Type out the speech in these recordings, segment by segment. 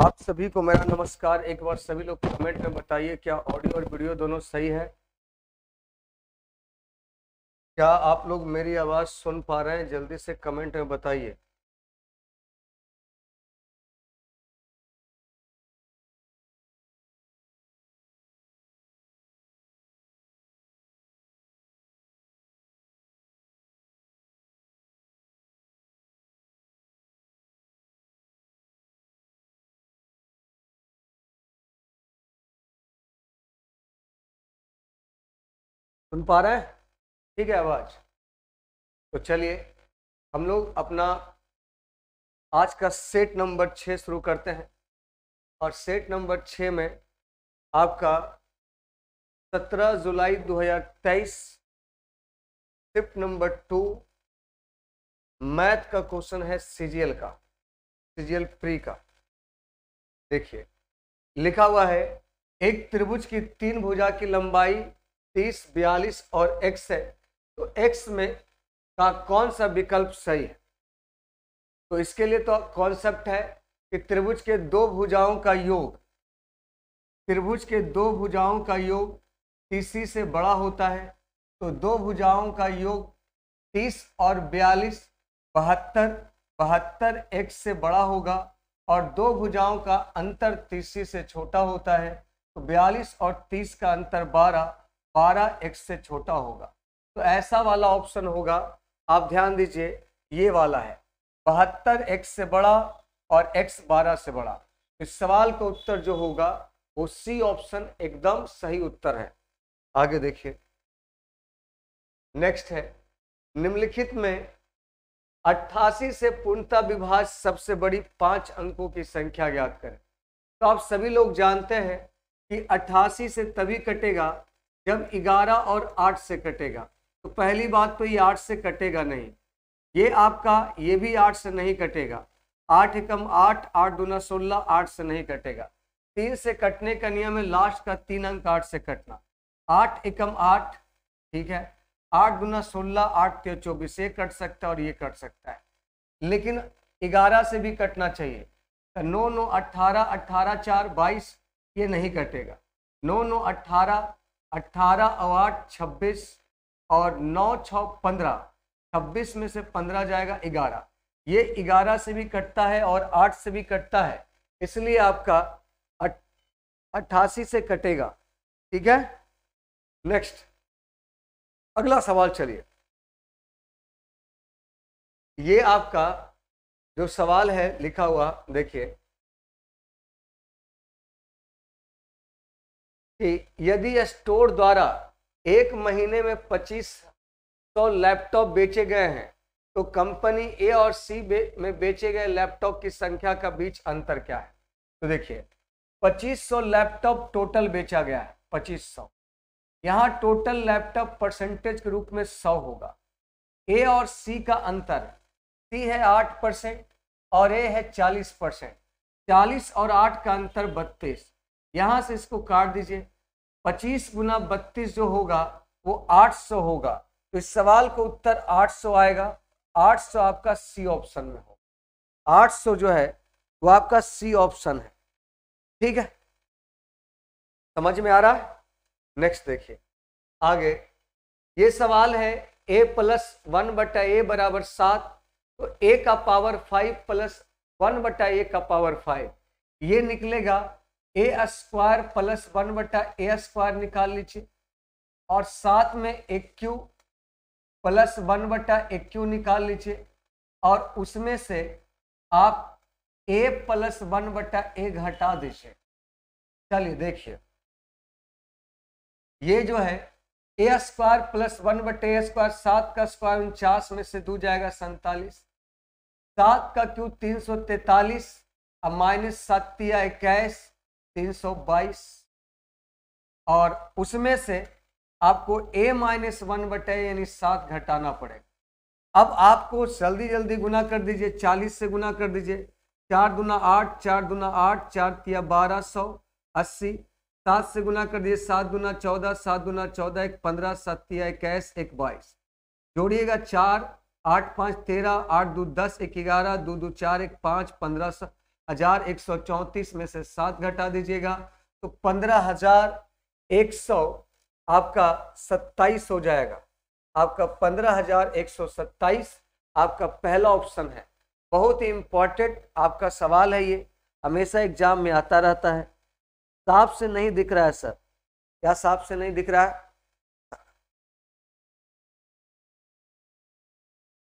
आप सभी को मेरा नमस्कार एक बार सभी लोग कमेंट में बताइए क्या ऑडियो और वीडियो दोनों सही है क्या आप लोग मेरी आवाज़ सुन पा रहे हैं जल्दी से कमेंट में बताइए सुन पा रहे हैं ठीक है आवाज़ तो चलिए हम लोग अपना आज का सेट नंबर छः शुरू करते हैं और सेट नंबर छः में आपका 17 जुलाई 2023 टिप नंबर टू मैथ का क्वेश्चन है सीजीएल का सीजीएल प्री का देखिए लिखा हुआ है एक त्रिभुज की तीन भुजा की लंबाई तीस बयालीस और एक्स है तो एक्स में का कौन सा विकल्प सही है तो इसके लिए तो कॉन्सेप्ट है कि त्रिभुज के दो भुजाओं का योग त्रिभुज के दो भुजाओं का योग तीसरी से बड़ा होता है तो दो भुजाओं का योग तीस और बयालीस बहत्तर बहत्तर एक्स से बड़ा होगा और दो भुजाओं का अंतर तीसरी से छोटा होता है तो बयालीस और तीस का अंतर बारह बारह एक्स से छोटा होगा तो ऐसा वाला ऑप्शन होगा आप ध्यान दीजिए ये वाला है बहत्तर एक्स से बड़ा और एक्स बारह से बड़ा इस सवाल का उत्तर जो होगा वो सी ऑप्शन एकदम सही उत्तर है आगे देखिए नेक्स्ट है निम्नलिखित में अट्ठासी से पूर्णता विभाज सबसे बड़ी पांच अंकों की संख्या ज्ञात करें तो आप सभी लोग जानते हैं कि अट्ठासी से तभी कटेगा जब 11 और 8 से कटेगा तो पहली बात तो ये 8 से कटेगा नहीं ये आपका ये भी 8 से नहीं कटेगा आठ एकम आठ आठ दूना सोलह आठ से नहीं कटेगा तीन से कटने का नियम है लास्ट का तीन अंक आठ से कटना आठ एकम आठ ठीक है आठ गुना सोलह आठ तेरह चौबीस ये कट सकता है और ये कट सकता है लेकिन ग्यारह से भी कटना चाहिए तो नौ नौ अट्ठारह अट्ठारह चार बाईस ये नहीं कटेगा नौ नौ अट्ठारह अट्ठारह और आठ छब्बीस और नौ छ पंद्रह छब्बीस में से पंद्रह जाएगा ग्यारह ये ग्यारह से भी कटता है और आठ से भी कटता है इसलिए आपका अट्ठासी से कटेगा ठीक है नेक्स्ट अगला सवाल चलिए ये आपका जो सवाल है लिखा हुआ देखिए कि यदि स्टोर द्वारा एक महीने में पच्चीस सौ लैपटॉप बेचे गए हैं तो कंपनी ए और सी बे, में बेचे गए लैपटॉप की संख्या का बीच अंतर क्या है तो देखिए 2500 लैपटॉप टोटल बेचा गया है 2500 यहाँ टोटल लैपटॉप परसेंटेज के रूप में 100 होगा ए और सी का अंतर सी है 8 परसेंट और ए है 40 परसेंट चालीस और आठ का अंतर बत्तीस यहां से इसको काट दीजिए 25 गुना बत्तीस जो होगा वो 800 होगा तो इस सवाल को उत्तर 800 आएगा 800 आपका सी ऑप्शन में होगा 800 जो है वो आपका सी ऑप्शन है ठीक है समझ में आ रहा है नेक्स्ट देखिए आगे ये सवाल है ए प्लस वन बटा ए बराबर सात तो ए का पावर फाइव प्लस वन बटा ए का पावर फाइव ये निकलेगा ए स्क्वायर प्लस वन बटा ए स्क्वायर निकाल लीजिए और साथ में एक क्यू प्लस वन बटा एक क्यू निकाल लीजिए और उसमें से आप ए प्लस वन बटा ए घटा दीजिए चलिए देखिए ये जो है ए स्क्वायर प्लस वन बटे ए स्क्वायर सात का स्क्वायर उनचास में से दो जाएगा सैतालीस सात का क्यू तीन सौ तैतालीस और माइनस सात तिया इक्कीस 322 और उसमें से आपको a माइनस वन बटे यानी सात घटाना पड़ेगा अब आपको जल्दी जल्दी गुना कर दीजिए चालीस से गुना कर दीजिए चार दुना आठ चार दुना आठ चार तिया बारह सौ अस्सी सात से गुना कर दिए सात दुना चौदह सात दुना चौदह एक पंद्रह सत्या इक्कीस एक बाईस जोड़िएगा चार आठ पाँच तेरह आठ दो दस एक ग्यारह दो दो चार एक पाँच पंद्रह सौ हजार एक सौ चौंतीस में से सात घटा दीजिएगा तो पंद्रह हजार एक सौ आपका सत्ताईस हो जाएगा आपका पंद्रह हजार एक सौ सत्ताईस आपका पहला ऑप्शन है बहुत ही इम्पॉर्टेंट आपका सवाल है ये हमेशा एग्जाम में आता रहता है साफ से नहीं दिख रहा है सर क्या साफ से नहीं दिख रहा है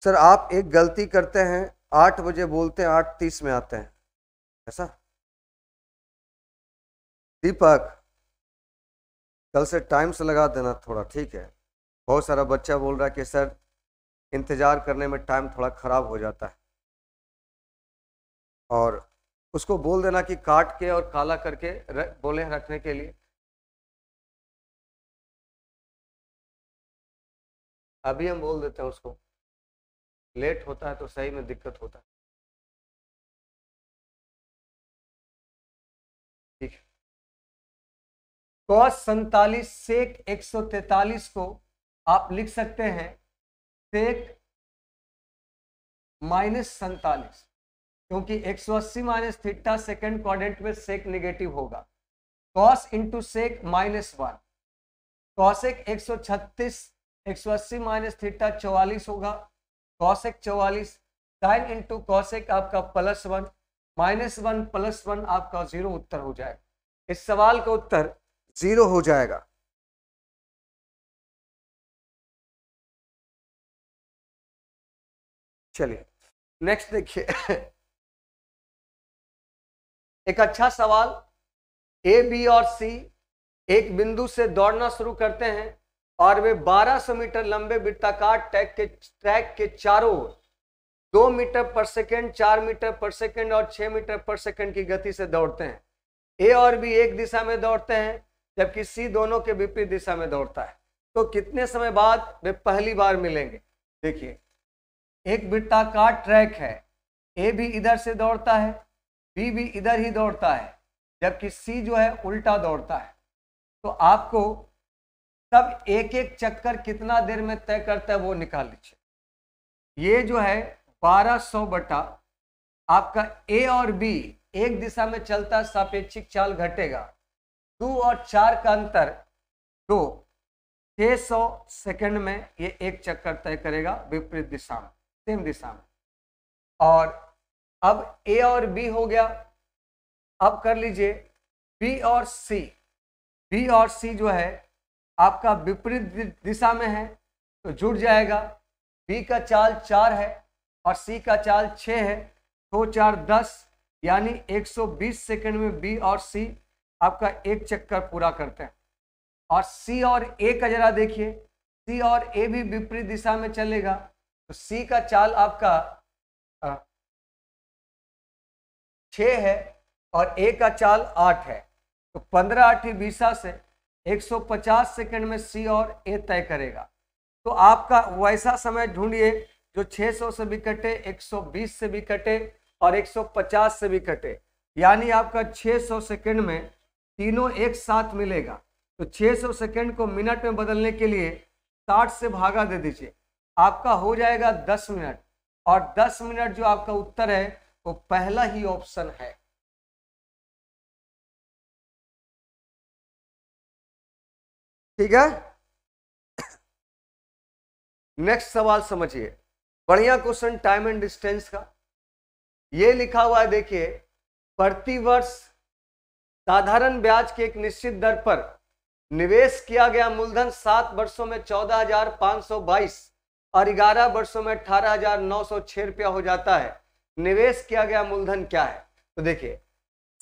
सर आप एक गलती करते हैं आठ बजे बोलते हैं आठ तीस में आते हैं ऐसा दीपक कल से टाइम से लगा देना थोड़ा ठीक है बहुत सारा बच्चा बोल रहा है कि सर इंतज़ार करने में टाइम थोड़ा ख़राब हो जाता है और उसको बोल देना कि काट के और काला करके रख, बोले रखने के लिए अभी हम बोल देते हैं उसको लेट होता है तो सही में दिक्कत होता है कॉस तो सैतालीस सेक तैतालीस को आप लिख सकते हैं सेक माइनस सैतालीस क्योंकि एक सौ अस्सी माइनस थीटा सेकेंड क्वाड्रेंट में सेक नेगेटिव होगा cos into sec minus one cosec सौ अस्सी माइनस थिट्टा चौवालीस होगा कॉसेक तो चौवालीस साइन इंटू कॉसेक आपका plus one minus one plus one आपका जीरो उत्तर हो जाएगा इस सवाल का उत्तर जीरो हो जाएगा चलिए नेक्स्ट देखिए एक अच्छा सवाल ए बी और सी एक बिंदु से दौड़ना शुरू करते हैं और वे 1200 मीटर लंबे वृत्ताकार ट्रैक के ट्रैक के चारों ओर दो मीटर पर सेकेंड चार मीटर पर सेकेंड और छह मीटर पर सेकेंड की गति से दौड़ते हैं ए और बी एक दिशा में दौड़ते हैं जबकि सी दोनों के विपरीत दिशा में दौड़ता है तो कितने समय बाद वे पहली बार मिलेंगे देखिए एक वृत्ताकार ट्रैक है ए भी इधर से दौड़ता है बी भी इधर ही दौड़ता है जबकि सी जो है उल्टा दौड़ता है तो आपको तब एक एक चक्कर कितना देर में तय करता है वो निकाल लीजिए ये जो है 1200 बटा आपका ए और बी एक दिशा में चलता सापेक्षिक चाल घटेगा दो और चार का अंतर दो छः सौ सेकेंड में ये एक चक्कर तय करेगा विपरीत दिशा में सेम दिशा में और अब ए और बी हो गया अब कर लीजिए बी और सी बी और सी जो है आपका विपरीत दिशा में है तो जुड़ जाएगा बी का चाल चार है और सी का चाल छः है दो तो चार दस यानी 120 सेकंड में बी और सी आपका एक चक्कर पूरा करते हैं और सी और ए का जरा देखिए सी और ए भी विपरीत दिशा में चलेगा तो सी का चाल आपका छ है और ए का चाल आठ है तो पंद्रह आठी बीसा से 150 सेकंड में सी और ए तय करेगा तो आपका वैसा समय ढूंढिए जो 600 से भी कटे 120 से भी कटे और 150 से भी कटे यानी आपका 600 सेकंड में तीनों एक साथ मिलेगा तो 600 सेकंड को मिनट में बदलने के लिए 60 से भागा दे दीजिए आपका हो जाएगा 10 मिनट और 10 मिनट जो आपका उत्तर है वो पहला ही ऑप्शन है ठीक है नेक्स्ट सवाल समझिए बढ़िया क्वेश्चन टाइम एंड डिस्टेंस का ये लिखा हुआ है देखिए प्रतिवर्ष साधारण ब्याज के एक निश्चित दर पर निवेश किया गया मूलधन सात वर्षों में चौदह हजार पाँच सौ बाईस और ग्यारह वर्षों में अठारह हजार नौ सौ छह रुपया हो जाता है निवेश किया गया मूलधन क्या है तो देखिए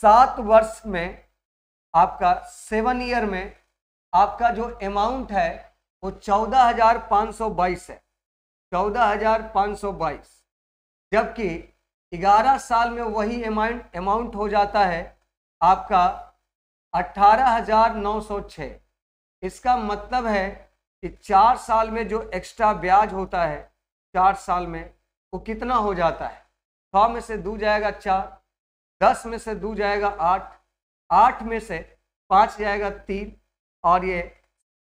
सात वर्ष में आपका सेवन ईयर में आपका जो अमाउंट है वो चौदह हजार पांच सौ बाईस है चौदह हजार पाँच सौ बाईस जबकि ग्यारह साल में वही अमाउंट अमाउंट हो जाता है आपका 18,906 इसका मतलब है कि चार साल में जो एक्स्ट्रा ब्याज होता है चार साल में वो कितना हो जाता है सौ में से दो जाएगा चार दस में से दो जाएगा आठ आठ में से पाँच जाएगा तीन और ये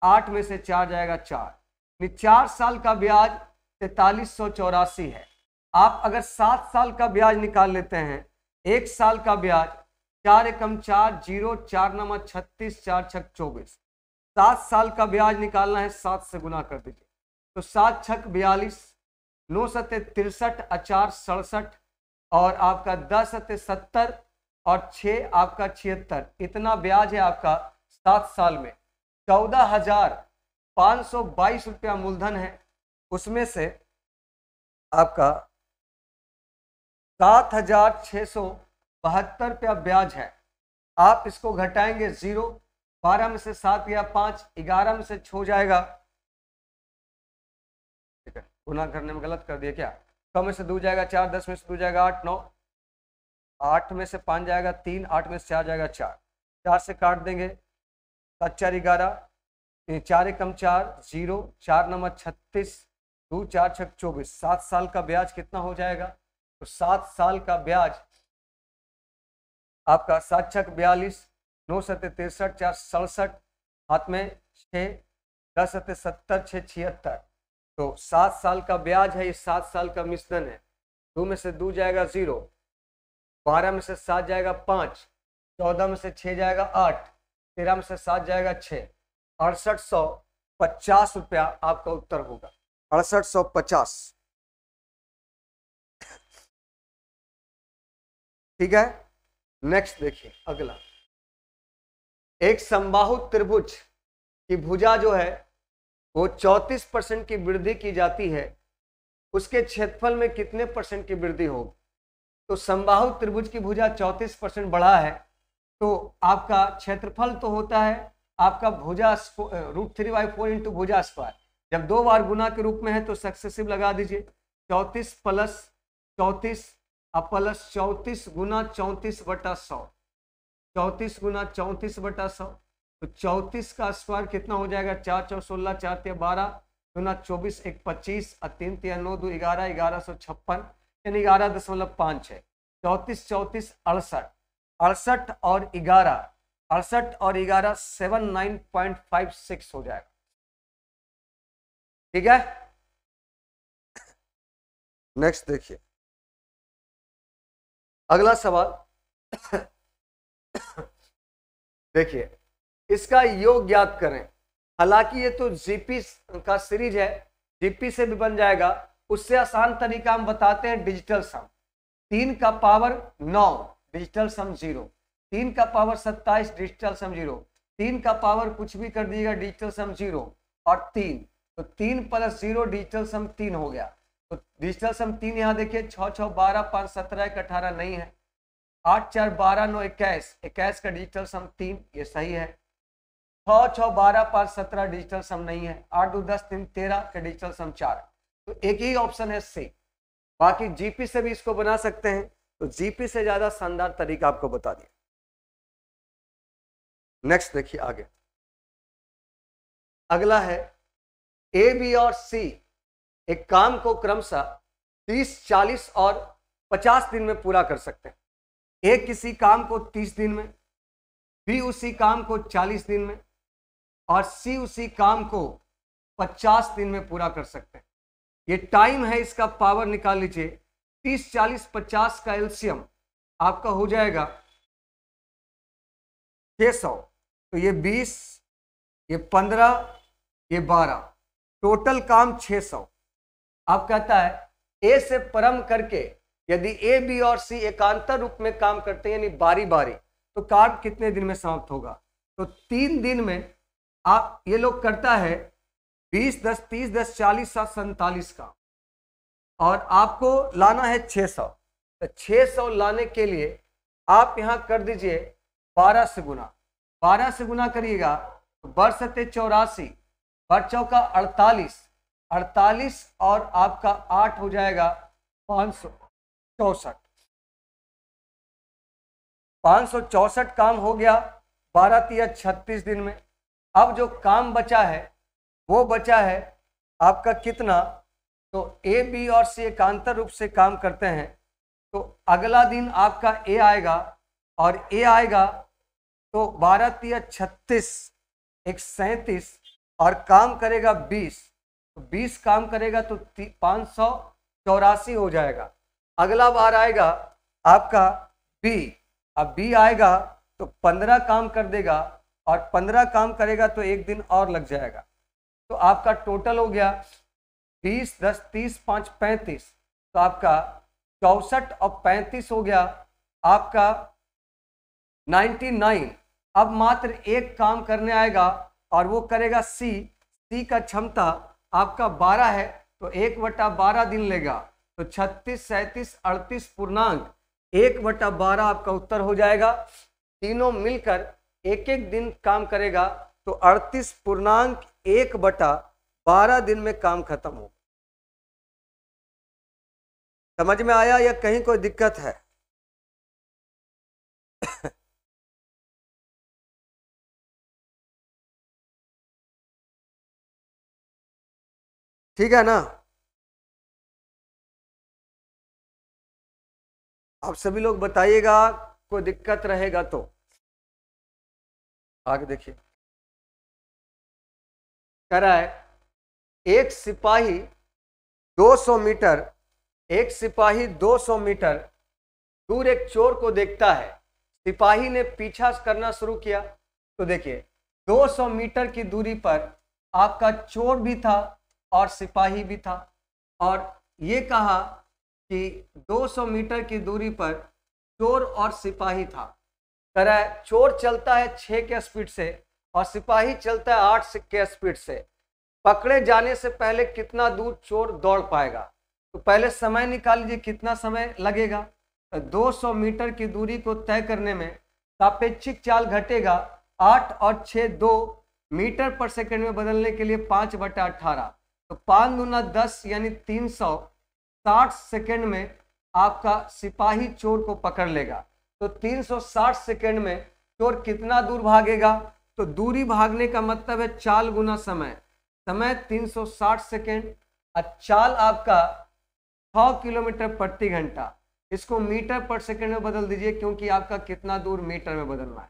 आठ में से चार जाएगा चार चार साल का ब्याज तैतालीस सौ चौरासी है आप अगर सात साल का ब्याज निकाल लेते हैं एक साल का ब्याज चार एकम चार जीरो चार नवा छत्तीस चार छक चौबीस सात साल का ब्याज निकालना है सात से गुना कर दीजिए तो सात छक बयालीस नौ सत्य तिरसठ अचार सड़सठ और आपका दस सत्य सत्तर और छः आपका छिहत्तर इतना ब्याज है आपका सात साल में चौदह हजार पाँच सौ बाईस रुपया मूलधन है उसमें से आपका सात हजार छः सौ बहत्तर रुपया ब्याज है आप इसको घटाएंगे जीरो बारह में से सात या पाँच ग्यारह में से छो जाएगा ठीक है गुना करने में गलत कर दिया क्या कम में से दो जाएगा चार दस में से दो जाएगा आठ नौ आठ में से पाँच जाएगा तीन आठ में से चार जाएगा चार चार से काट देंगे सात चार ग्यारह चार कम चार जीरो चार नंबर छत्तीस दो चार छः चौबीस सात साल का ब्याज कितना हो जाएगा तो सात साल का ब्याज आपका सात छक बयालीस नौ सत्य तिरसठ चार सड़सठ हाथ में छः दस सत्य सत्तर छः छिहत्तर तो सात साल का ब्याज है ये सात साल का मिश्रण है दो में से दो जाएगा ज़ीरो बारह में से सात जाएगा पाँच चौदह में से छः जाएगा आठ तेरह में से सात जाएगा छः अड़सठ सौ पचास रुपया आपका उत्तर होगा अड़सठ सौ पचास ठीक है नेक्स्ट देखिए अगला एक संबाहु त्रिभुज की भुजा जो है वो 34 परसेंट की वृद्धि की जाती है उसके क्षेत्रफल में कितने परसेंट की वृद्धि होगी तो संबाहु त्रिभुज की भुजा 34 परसेंट बढ़ा है तो आपका क्षेत्रफल तो होता है आपका भुजा root three by four into भुजा स्क्वायर जब दो बार गुना के रूप में है तो सक्सेसिव लगा दीजिए चौतीस प्लस चौतीस प्लस चौंतीस गुना चौंतीस बटा सौ चौंतीस गुना चौंतीस बटा सौ तो चौंतीस का स्क्वायर कितना हो जाएगा चार चौ सोलह चार ते बारह गुना चौबीस एक पच्चीस और तीन ते नौ दो ग्यारह ग्यारह सौ छप्पन यानी ग्यारह दशमलव पाँच है चौंतीस चौंतीस अड़सठ अड़सठ और ग्यारह अड़सठ और ग्यारह seven nine point five six हो जाएगा ठीक है नेक्स्ट देखिए अगला सवाल देखिए इसका योग ज्ञात करें हालांकि ये तो जीपी का सीरीज है जीपी से भी बन जाएगा उससे आसान तरीका हम बताते हैं डिजिटल सम तीन का पावर नौ डिजिटल सम जीरो तीन का पावर सत्ताईस डिजिटल सम जीरो तीन का पावर कुछ भी कर दिएगा डिजिटल सम जीरो और तीन तो तीन प्लस जीरो डिजिटल सम तीन हो गया तो डिजिटल सम तीन यहाँ देखिए छः छः बारह पाँच सत्रह एक अठारह नहीं है आठ चार बारह नौ इक्कीस इक्कीस का डिजिटल सम तीन ये सही है छः छः बारह पाँच सत्रह डिजिटल सम नहीं है आठ दो दस तीन तेरह का डिजिटल सम चार तो एक ही ऑप्शन है सी बाकी जीपी से भी इसको बना सकते हैं तो जीपी से ज़्यादा शानदार तरीका आपको बता दिया नेक्स्ट देखिए आगे अगला है ए बी और सी एक काम को क्रमशः तीस चालीस और पचास दिन में पूरा कर सकते हैं एक किसी काम को तीस दिन में बी उसी काम को चालीस दिन में और सी उसी काम को पचास दिन में पूरा कर सकते हैं ये टाइम है इसका पावर निकाल लीजिए तीस चालीस पचास का एल्शियम आपका हो जाएगा छ सौ तो ये बीस ये पंद्रह ये बारह टोटल काम छः सौ अब कहता है ए से परम करके यदि ए बी और सी एकांतर रूप में काम करते हैं यानी बारी बारी तो कार्य कितने दिन में समाप्त होगा तो तीन दिन में आप ये लोग करता है बीस दस तीस दस चालीस सात सैतालीस का और आपको लाना है छः सौ तो छः सौ लाने के लिए आप यहाँ कर दीजिए बारह से गुना बारह से गुना करिएगा तो बढ़ सकते चौरासी बढ़ चौका अड़तालीस अड़तालीस और आपका आठ हो जाएगा पाँच सौ चौसठ पाँच सौ चौसठ काम हो गया बारह तिया छत्तीस दिन में अब जो काम बचा है वो बचा है आपका कितना तो ए बी और सी एकांतर रूप से काम करते हैं तो अगला दिन आपका ए आएगा और ए आएगा तो बारह तिया छत्तीस एक सैंतीस और काम करेगा बीस तो बीस काम करेगा तो पाँच सौ चौरासी हो जाएगा अगला बार आएगा आपका बी अब बी आएगा तो पंद्रह काम कर देगा और पंद्रह काम करेगा तो एक दिन और लग जाएगा तो आपका टोटल हो गया बीस दस तीस पाँच पैंतीस तो आपका चौसठ और पैंतीस हो गया आपका नाइन्टी नाइन अब मात्र एक काम करने आएगा और वो करेगा सी सी का क्षमता आपका बारह है तो एक बटा बारह दिन लेगा तो छत्तीस सैंतीस अड़तीस पूर्णांक एक वटा बारह आपका उत्तर हो जाएगा तीनों मिलकर एक एक दिन काम करेगा तो अड़तीस पूर्णांक एक बटा बारह दिन में काम खत्म हो समझ में आया या कहीं कोई दिक्कत है ठीक है ना आप सभी लोग बताइएगा कोई दिक्कत रहेगा तो आगे देखिए कह रहा है एक सिपाही 200 मीटर एक सिपाही 200 मीटर दूर एक चोर को देखता है सिपाही ने पीछा करना शुरू किया तो देखिए 200 मीटर की दूरी पर आपका चोर भी था और सिपाही भी था और ये कहा कि 200 मीटर की दूरी पर चोर और सिपाही था तरह चोर चलता है छः के स्पीड से और सिपाही चलता है आठ के स्पीड से पकड़े जाने से पहले कितना दूर चोर दौड़ पाएगा तो पहले समय निकाल लीजिए कितना समय लगेगा 200 मीटर की दूरी को तय करने में सापेक्षिक चाल घटेगा आठ और छः दो मीटर पर सेकंड में बदलने के लिए पाँच बटा अट्ठारह तो पाँच दूना दस यानी तीन सौ साठ सेकेंड में आपका सिपाही चोर को पकड़ लेगा तो तीन सौ साठ सेकेंड में चोर कितना दूर भागेगा तो दूरी भागने का मतलब है चाल गुना समय समय तीन सौ साठ सेकेंड और चाल आपका 6 किलोमीटर प्रति घंटा इसको मीटर पर सेकेंड में बदल दीजिए क्योंकि आपका कितना दूर मीटर में बदलना है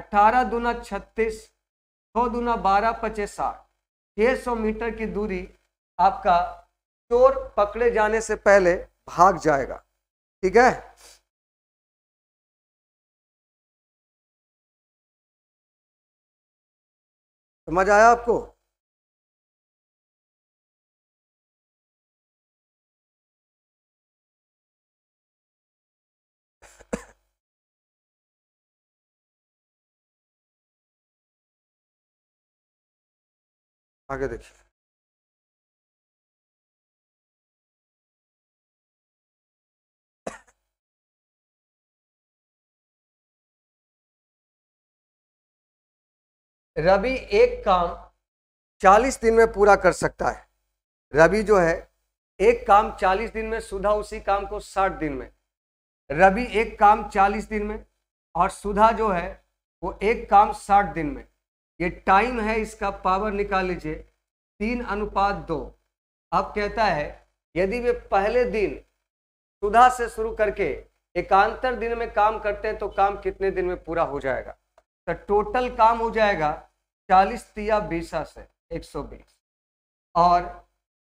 अट्ठारह दूना छत्तीस सौ दूना बारह पचे साठ 600 मीटर की दूरी आपका चोर पकड़े जाने से पहले भाग जाएगा ठीक है समझ आया आपको आगे देखिए रवि एक काम चालीस दिन में पूरा कर सकता है रवि जो है एक काम चालीस दिन में सुधा उसी काम को साठ दिन में रवि एक काम चालीस दिन में और सुधा जो है वो एक काम साठ दिन में ये टाइम है इसका पावर निकाल लीजिए तीन अनुपात दो अब कहता है यदि वे पहले दिन सुधा से शुरू करके एकांतर दिन में काम करते हैं तो काम कितने दिन में पूरा हो जाएगा तो टोटल काम हो जाएगा चालीस तिया बीसा से एक सौ बीस और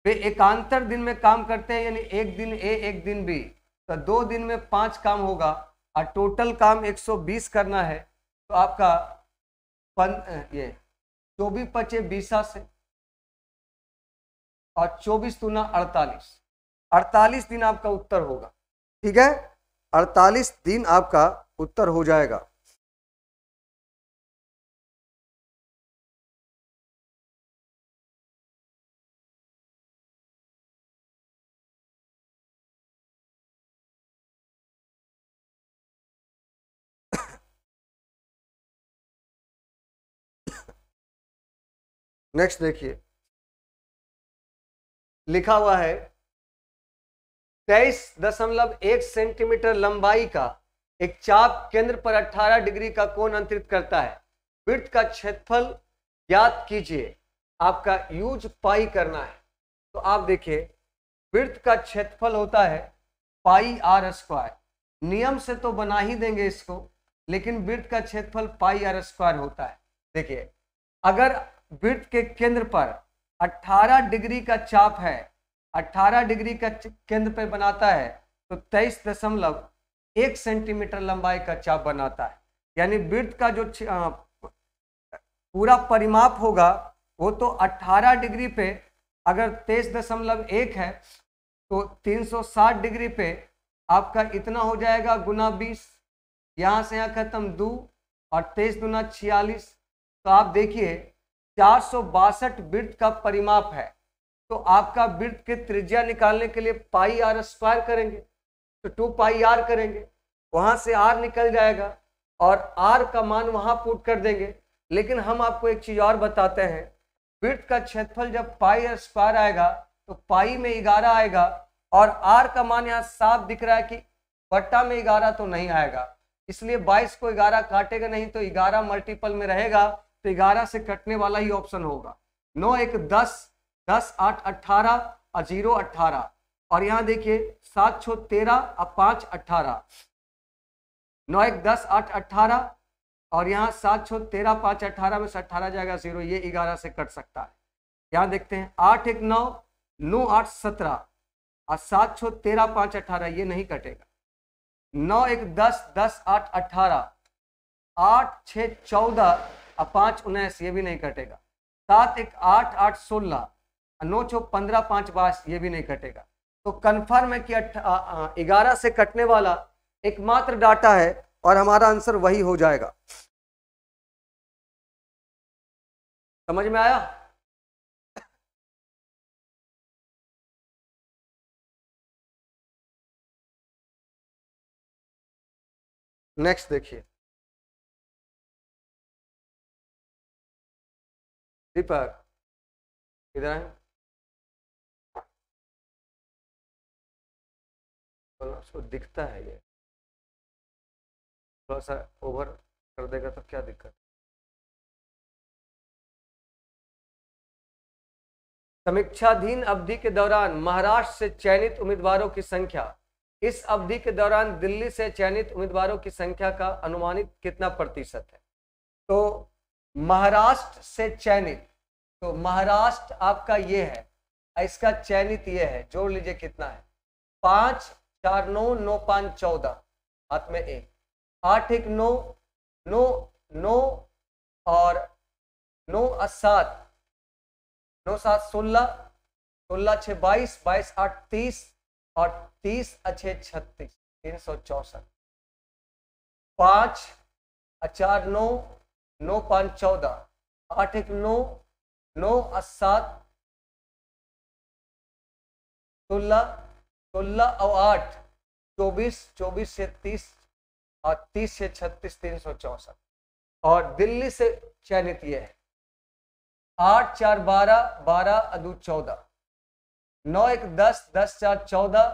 वे एकांतर दिन में काम करते हैं यानी एक दिन ए एक दिन बी तो दो दिन में पांच काम होगा और टोटल काम 120 करना है तो आपका पन ये चौबीस पचे बीसा से और चौबीस तुना अड़तालीस अड़तालीस दिन आपका उत्तर होगा ठीक है अड़तालीस दिन आपका उत्तर हो जाएगा नेक्स्ट देखिए लिखा हुआ है तेईस दशमलव एक सेंटीमीटर लंबाई का एक चाप केंद्र पर 18 डिग्री का कोण अंतरित करता है वृत्त का क्षेत्रफल ज्ञात कीजिए आपका यूज पाई करना है तो आप देखिए वृत्त का क्षेत्रफल होता है पाई आर स्क्वायर नियम से तो बना ही देंगे इसको लेकिन वृत्त का क्षेत्रफल पाई आर स्क्वायर होता है देखिए अगर वृत्त के केंद्र पर 18 डिग्री का चाप है 18 डिग्री का केंद्र पर बनाता है तो तेईस दशमलव एक सेंटीमीटर लंबाई का चाप बनाता है यानी वृत्त का जो पूरा परिमाप होगा वो तो 18 डिग्री पे अगर तेईस दशमलव एक है तो 360 डिग्री पे आपका इतना हो जाएगा गुना 20 यहाँ से यहाँ खत्म दो और तेईस गुना छियालीस तो आप देखिए चार सौ बासठ वृत्त का परिमाप है तो आपका वृत्त के त्रिज्या निकालने के लिए पाई आर स्क्वायर करेंगे तो टू पाई आर करेंगे वहां से आर निकल जाएगा और आर का मान वहां पुट कर देंगे लेकिन हम आपको एक चीज और बताते हैं वृत्त का क्षेत्रफल जब पाई आर स्क्वायर आएगा तो पाई में ग्यारह आएगा और आर का मान यहाँ साफ दिख रहा है कि बट्टा में ग्यारह तो नहीं आएगा इसलिए बाईस को ग्यारह काटेगा नहीं तो ग्यारह मल्टीपल में रहेगा तो ग्यारह से कटने वाला ही ऑप्शन होगा नौ एक दस दस आठ अट्ठारह और जीरो अट्ठारह और यहाँ देखिए सात छो तेरह और पाँच अट्ठारह नौ एक दस आठ अट्ठारह और यहाँ सात छो तेरह पाँच अट्ठारह में से अट्ठारह जाएगा जीरो ये ग्यारह से कट सकता है यहाँ देखते हैं आठ एक नौ नौ आठ सत्रह और सात छो तेरह पाँच अट्ठारह ये नहीं कटेगा नौ एक दस दस आठ अट्ठारह आठ छः चौदह अब पाँच उन्नीस ये भी नहीं कटेगा सात एक आठ आठ सोलह नौ छो पंद्रह पाँच बाईस ये भी नहीं कटेगा तो कन्फर्म है कि ग्यारह से कटने वाला एकमात्र डाटा है और हमारा आंसर वही हो जाएगा समझ में आया नेक्स्ट देखिए दीपक इधर है तो दिखता है ये थोड़ा सा ओवर कर देगा तो क्या दिक्कत समीक्षाधीन अवधि के दौरान महाराष्ट्र से चयनित उम्मीदवारों की संख्या इस अवधि के दौरान दिल्ली से चयनित उम्मीदवारों की संख्या का अनुमानित कितना प्रतिशत है तो महाराष्ट्र से चयनित तो महाराष्ट्र आपका ये है इसका चयनित ये है जोड़ लीजिए कितना है पांच चार नौ नौ पाँच चौदह हाथ में एक आठ एक नौ नौ नौ और नौ सात नौ सात सोलह सोलह छः बाईस बाईस आठ तीस और तीस अच्छ छत्तीस तीन सौ चौसठ पाँच चार नौ नौ पाँच चौदह आठ एक नौ नौ सात सोलह सोलह और आठ चौबीस चौबीस से तीस और तीस से छत्तीस तीन सौ चौसठ और दिल्ली से चयनित ये है आठ चार बारह बारह दो चौदह नौ एक दस दस चार चौदह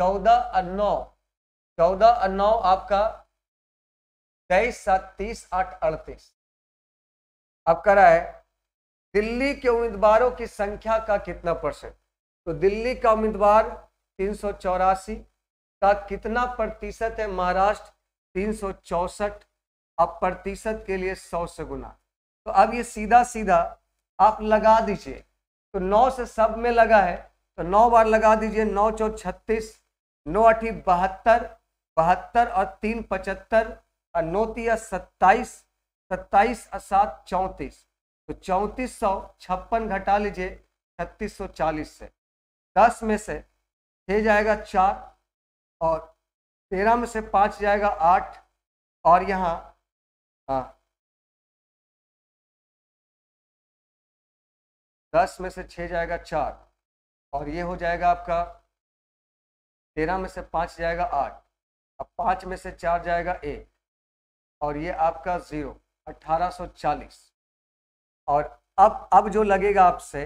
चौदह और नौ चौदह और नौ आपका तेईस सात तीस आठ अड़तीस अब करा है दिल्ली के उम्मीदवारों की संख्या का कितना परसेंट तो दिल्ली का उम्मीदवार तीन सौ चौरासी का कितना प्रतिशत है महाराष्ट्र तीन सौ चौसठ अब प्रतिशत के लिए सौ से गुना तो अब ये सीधा सीधा आप लगा दीजिए तो नौ से सब में लगा है तो नौ बार लगा दीजिए नौ चौ छत्तीस नौ अठी बहत्तर बहत्तर और तीन पचहत्तर नौतिया सत्ताईस सत्ताईस सात चौंतीस तो चौंतीस सौ छप्पन घटा लीजिए छत्तीस सौ चालीस से दस में से छः जाएगा चार और तेरह में से पाँच जाएगा आठ और यहाँ हाँ दस में से छः जाएगा चार और ये हो जाएगा आपका तेरह में से पाँच जाएगा आठ अब पाँच में से चार जाएगा एक और ये आपका ज़ीरो 1840 और अब अब जो लगेगा आपसे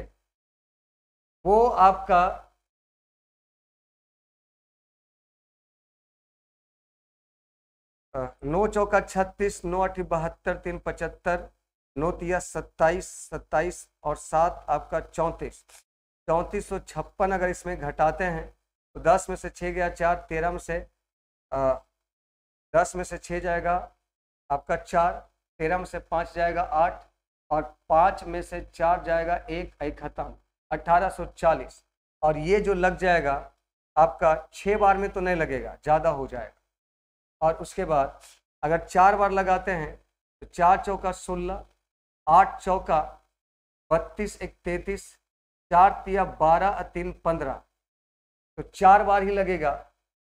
वो आपका नौ चौका छत्तीस नौ आठ बहत्तर तीन पचहत्तर नौ तिया सत्ताईस सत्ताईस और सात आपका चौंतीस चौंतीस सौ छप्पन अगर इसमें घटाते हैं तो दस में से छः गया चार तेरह में से आ, दस में से छः जाएगा आपका चार तेरह में से पाँच जाएगा आठ और पाँच में से चार जाएगा एक एक खत्म अट्ठारह और ये जो लग जाएगा आपका छः बार में तो नहीं लगेगा ज़्यादा हो जाएगा और उसके बाद अगर चार बार लगाते हैं तो चार चौका सोलह आठ चौका बत्तीस एक तैंतीस चार तिया बारह तीन पंद्रह तो चार बार ही लगेगा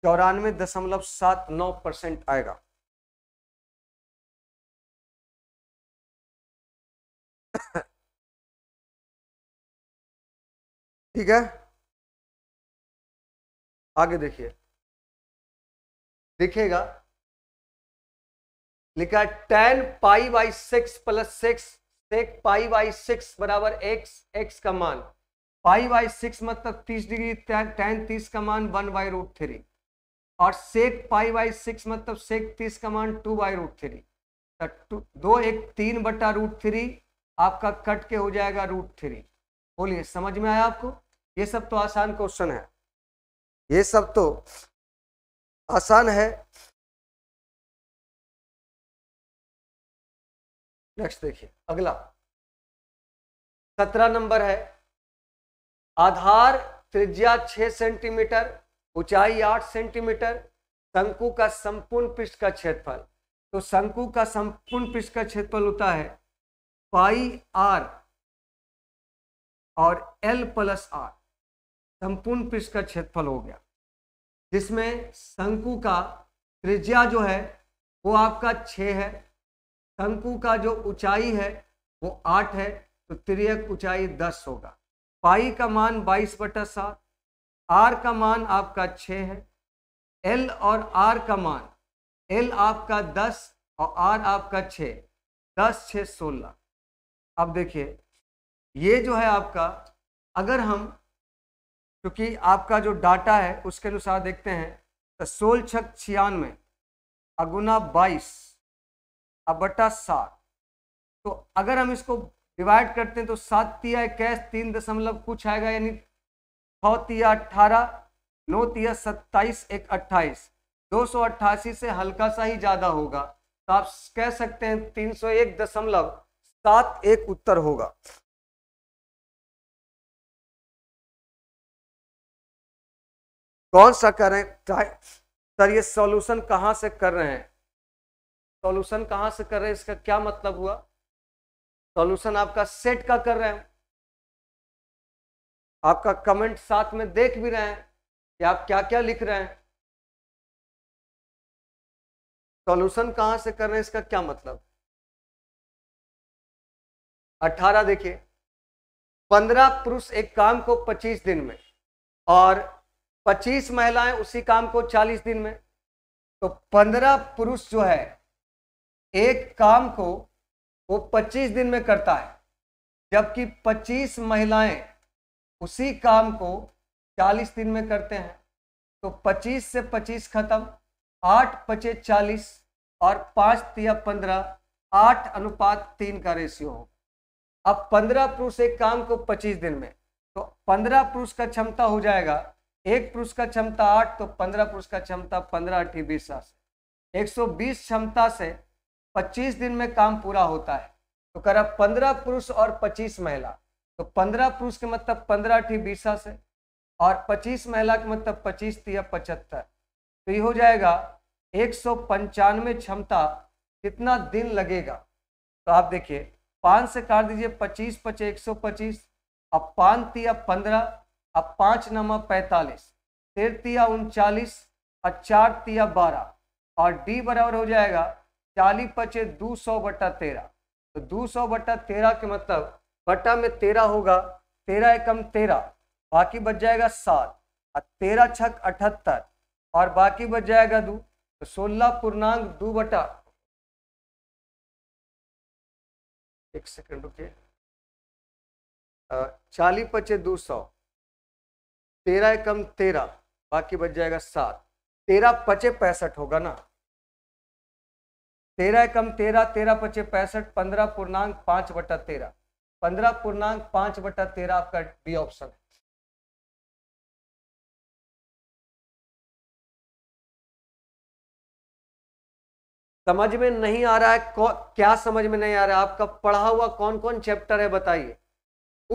चौरानवे दशमलव सात नौ परसेंट आएगा ठीक है आगे देखिए देखिएगा लिखा ten pi by six plus six sec pi by six बराबर एक्स एक्स का मान पाई बाई सिक्स मतलब तीस डिग्री टेन तीस का मान वन बाई रूट थ्री और सेक पाई बाई सिक्स मतलब सेक तीस का मान two by root three two दो एक तीन बटा रूट थ्री आपका कट के हो जाएगा रूट थ्री बोलिए समझ में आया आपको ये सब तो आसान क्वेश्चन है ये सब तो आसान है नेक्स्ट देखिए अगला सत्रह नंबर है आधार त्रिज्या छह सेंटीमीटर ऊंचाई आठ सेंटीमीटर शंकु का संपूर्ण पृष्ठ का क्षेत्रफल तो शंकु का संपूर्ण पृष्ठ का क्षेत्रफल होता है पाई आर और एल प्लस आर संपूर्ण पृष्ठ का क्षेत्रफल हो गया जिसमें शंकु का त्रिज्या जो है वो आपका छ है शंकु का जो ऊंचाई है वो आठ है तो त्रियक ऊंचाई दस होगा पाई का मान बाईस बटा सात आर का मान आपका छ है एल और आर का मान एल आपका दस और आर आपका छः दस छः सोलह अब देखिए ये जो है आपका अगर हम क्योंकि आपका जो डाटा है उसके अनुसार देखते हैं तो सोल छक छियानवे अगुना बाईस अबटा सात तो अगर हम इसको डिवाइड करते हैं तो सात तिया इक्कीस तीन दशमलव कुछ आएगा यानी छः तिया अट्ठारह नौ तिया सत्ताईस एक अट्ठाईस दो सौ अट्ठासी से हल्का सा ही ज़्यादा होगा तो आप कह सकते हैं तीन सौ एक दशमलव सात एक उत्तर होगा कौन सा कर रहे हैं सर ये सॉल्यूशन कहां से कर रहे हैं सॉल्यूशन कहां से कर रहे हैं इसका क्या मतलब हुआ सॉल्यूशन आपका सेट का कर रहे हैं आपका कमेंट साथ में देख भी रहे हैं कि आप क्या क्या लिख रहे हैं सॉल्यूशन कहां से कर रहे हैं इसका क्या मतलब अठारह देखिए पंद्रह पुरुष एक काम को पच्चीस दिन में और पच्चीस महिलाएं उसी काम को चालीस दिन में तो पंद्रह पुरुष जो है एक काम को वो पच्चीस दिन में करता है जबकि पच्चीस महिलाएं उसी काम को चालीस दिन में करते हैं तो पच्चीस से पच्चीस खत्म आठ पचे चालीस और पाँच तिया पंद्रह आठ अनुपात तीन का रेशियो हो अब पंद्रह पुरुष एक काम को पच्चीस दिन में तो पंद्रह पुरुष का क्षमता हो जाएगा एक पुरुष का क्षमता आठ तो पंद्रह पुरुष का क्षमता पंद्रह अठी बीस से एक सौ बीस क्षमता से पच्चीस दिन में काम पूरा होता है तो कर पंद्रह पुरुष और पच्चीस महिला तो पंद्रह पुरुष के मतलब पंद्रह अठी बीसा से और पच्चीस महिला के मतलब पच्चीस या पचहत्तर तो ये हो जाएगा एक सौ पंचानवे क्षमता कितना दिन लगेगा तो आप देखिए पाँच से काट दीजिए पच्चीस पचे एक सौ पच्चीस अब पाँच या पंद्रह अब पाँच नमा पैंतालीस तेरतिया उनचालीस और चार तिया बारह और डी बराबर हो जाएगा चालीस पचे दो सौ बटा तेरह तो दो सौ बटा तेरह के मतलब बटा में तेरह होगा तेरह एकम तेरह बाकी बच जाएगा सात और तेरह छक अठहत्तर और बाकी बच जाएगा दो तो सोलह पूर्णांक दो बटा एक सेकंड रुकिए चालीस पचे दो सौ तेरह एकम तेरह बाकी बच जाएगा सात तेरह पचे पैंसठ होगा ना तेरह एकम तेरह तेरह पचे पैंसठ पंद्रह पूर्णांक पांच बटा तेरह पंद्रह पूर्णांक पांच बटा तेरह आपका बी ऑप्शन है समझ में नहीं आ रहा है क्या समझ में नहीं आ रहा है आपका पढ़ा हुआ कौन कौन चैप्टर है बताइए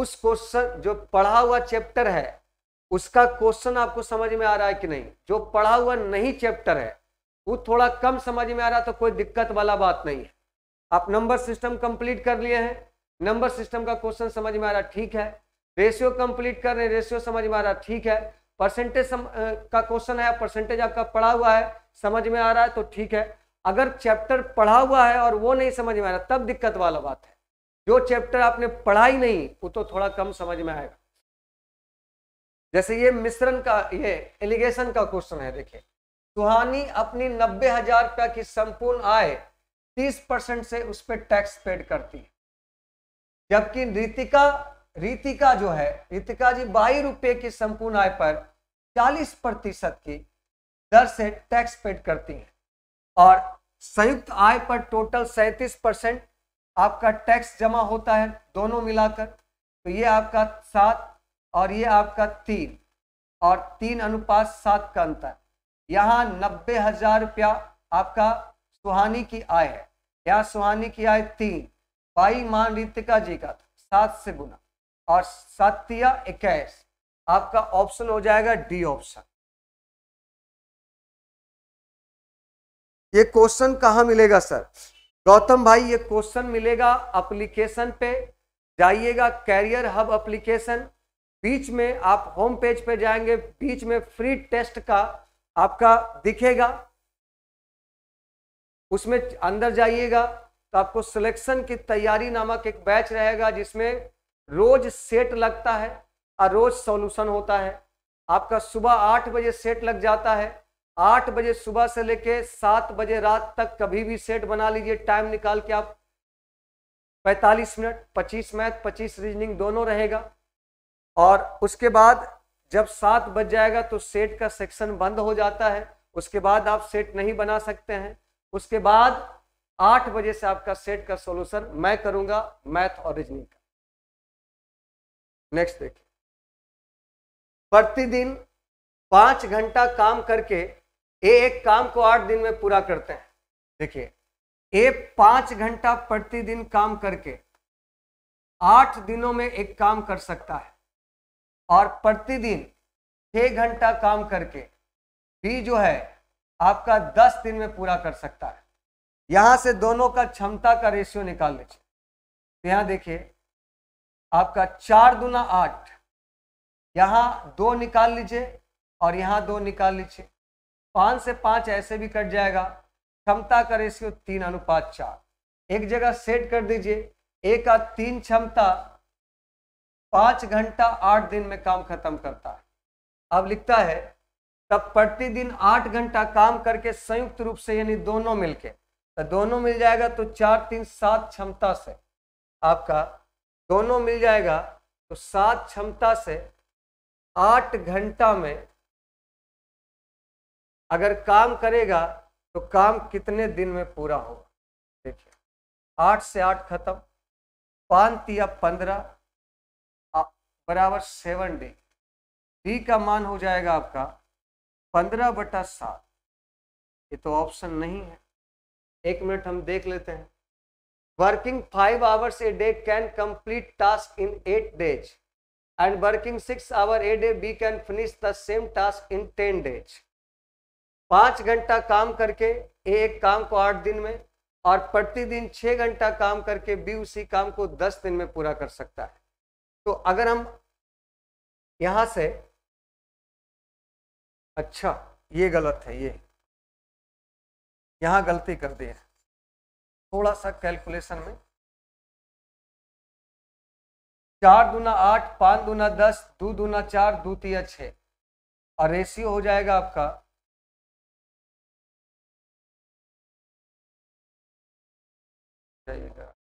उस क्वेश्चन जो पढ़ा हुआ चैप्टर है उसका क्वेश्चन आपको समझ में आ रहा है कि नहीं जो पढ़ा हुआ नहीं चैप्टर है वो थोड़ा कम समझ में आ रहा तो कोई दिक्कत वाला बात नहीं है आप नंबर सिस्टम कंप्लीट कर लिए हैं नंबर सिस्टम का क्वेश्चन समझ में आ रहा ठीक है रेशियो कंप्लीट कर रहे हैं रेशियो समझ में आ रहा ठीक है परसेंटेज का क्वेश्चन है परसेंटेज आपका पढ़ा हुआ है समझ में आ रहा है तो ठीक है अगर चैप्टर पढ़ा हुआ है और वो नहीं समझ में आ रहा तब दिक्कत वाला बात है जो चैप्टर आपने पढ़ा ही नहीं वो तो थोड़ा कम समझ में आएगा जैसे ये मिश्रण का ये एलिगेशन का क्वेश्चन है देखिए सुहानी अपनी नब्बे हजार रुपया की संपूर्ण आय तीस परसेंट से उस पर टैक्स पेड करती है जबकि रीतिका रीतिका जो है रीतिका जी बाई रुपये की संपूर्ण आय पर चालीस प्रतिशत की दर से टैक्स पेड करती हैं और संयुक्त आय पर टोटल सैंतीस परसेंट आपका टैक्स जमा होता है दोनों मिलाकर तो ये आपका सात और ये आपका तीन और तीन अनुपात सात का अंतर यहाँ नब्बे हजार रुपया आपका सुहानी की आय है यहाँ सुहानी की आय तीन बाई मान रितिका जी का था सात से गुना और सत्या इक्कीस आपका ऑप्शन हो जाएगा डी ऑप्शन ये क्वेश्चन कहाँ मिलेगा सर गौतम भाई ये क्वेश्चन मिलेगा एप्लीकेशन पे जाइएगा कैरियर हब एप्लीकेशन बीच में आप होम पेज पे जाएंगे बीच में फ्री टेस्ट का आपका दिखेगा उसमें अंदर जाइएगा तो आपको सिलेक्शन की तैयारी नामक एक बैच रहेगा जिसमें रोज सेट लगता है और रोज सॉल्यूशन होता है आपका सुबह आठ बजे सेट लग जाता है आठ बजे सुबह से लेके सात बजे रात तक कभी भी सेट बना लीजिए टाइम निकाल के आप पैंतालीस मिनट पच्चीस मैथ पच्चीस रीजनिंग दोनों रहेगा और उसके बाद जब सात बज जाएगा तो सेट का सेक्शन बंद हो जाता है उसके बाद आप सेट नहीं बना सकते हैं उसके बाद आठ बजे से आपका सेट का सोल्यूशन मैं करूंगा मैथ और रीजनिंग का नेक्स्ट देखिए प्रतिदिन पांच घंटा काम करके ए एक काम को आठ दिन में पूरा करते हैं देखिए ए पांच घंटा प्रतिदिन काम करके आठ दिनों में एक काम कर सकता है और प्रतिदिन छः घंटा काम करके भी जो है आपका दस दिन में पूरा कर सकता है यहाँ से दोनों का क्षमता का रेशियो निकाल लीजिए तो यहाँ देखिए आपका चार दुना आठ यहाँ दो निकाल लीजिए और यहाँ दो निकाल लीजिए पाँच से पाँच ऐसे भी कट जाएगा क्षमता का रेशियो तीन अनुपात चार एक जगह सेट कर दीजिए एक का तीन क्षमता पाँच घंटा आठ दिन में काम खत्म करता है अब लिखता है तब प्रतिदिन आठ घंटा काम करके संयुक्त रूप से यानी दोनों मिलके तो दोनों मिल जाएगा तो चार तीन सात क्षमता से आपका दोनों मिल जाएगा तो सात क्षमता से आठ घंटा में अगर काम करेगा तो काम कितने दिन में पूरा होगा देखिए आठ से आठ खत्म पाँच या पंद्रह बराबर सेवन डी डी का मान हो जाएगा आपका पंद्रह बटा सात ये तो ऑप्शन नहीं है एक मिनट हम देख लेते हैं working five hours a day can complete task in eight days and working six hour a day B can finish the same task in ten days पाँच घंटा काम करके ए एक काम को आठ दिन में और प्रतिदिन छः घंटा काम करके बी उसी काम को दस दिन में पूरा कर सकता है तो अगर हम यहाँ से अच्छा ये गलत है ये यहाँ गलती कर दी है थोड़ा सा कैलकुलेशन में चार दूना आठ पाँच दूना दस दो दूना चार दो तीन छः और रेशियो हो जाएगा आपका जाएगा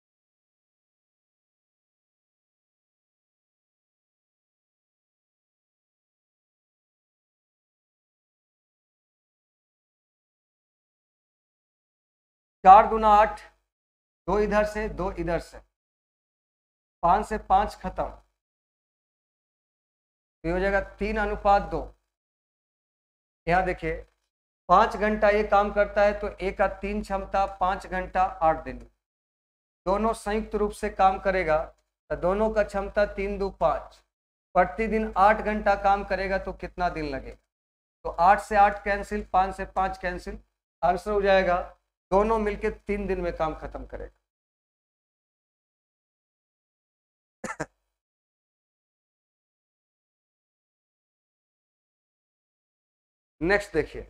चार दूना आठ दो इधर से दो इधर से पांच से पांच खत्म तो हो जाएगा तीन अनुपात दो यहाँ देखिए पांच घंटा ये काम करता है तो एक का तीन क्षमता पांच घंटा आठ दिन दोनों संयुक्त रूप से काम करेगा तो दोनों का क्षमता तीन दो पांच प्रतिदिन आठ घंटा काम करेगा तो कितना दिन लगेगा तो आठ से आठ कैंसिल पाँच से पांच कैंसिल आंसर हो जाएगा दोनों मिलकर तीन दिन में काम खत्म करेगा नेक्स्ट देखिए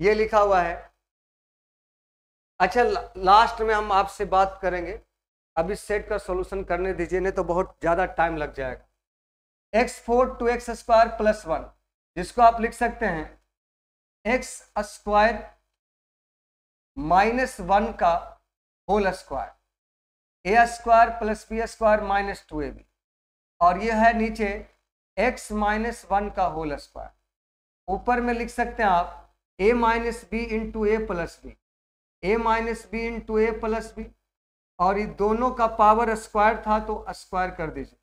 ये लिखा हुआ है अच्छा लास्ट में हम आपसे बात करेंगे अब इस सेट का सॉल्यूशन करने दीजिए नहीं तो बहुत ज़्यादा टाइम लग जाएगा x four two x square plus one जिसको आप लिख सकते हैं एक्स स्क्वायर माइनस वन का whole square a square plus b square minus two a b और यह है नीचे एक्स माइनस वन का होल स्क्वायर ऊपर में लिख सकते हैं आप a minus b into a plus b a minus b into a plus b और ये दोनों का पावर स्क्वायर था तो स्क्वायर कर दीजिए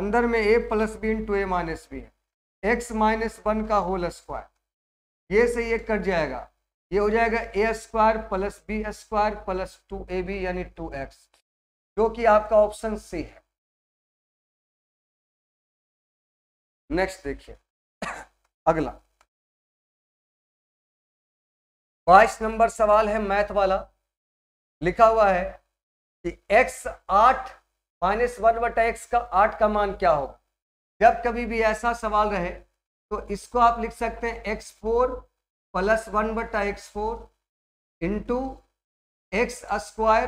अंदर में a plus b into a minus b है एक्स माइनस वन का होल स्क्वायर ये से ये कट जाएगा ये हो जाएगा a square plus b square plus two a b यानी टू एक्स जो कि आपका ऑप्शन सी है नेक्स्ट देखिए अगला बाईस नंबर सवाल है मैथ वाला लिखा हुआ है कि x आठ माइनस वन बटा एक्स का आठ का मान क्या होगा जब कभी भी ऐसा सवाल रहे तो इसको आप लिख सकते हैं एक्स फोर प्लस वन बटा x four into x square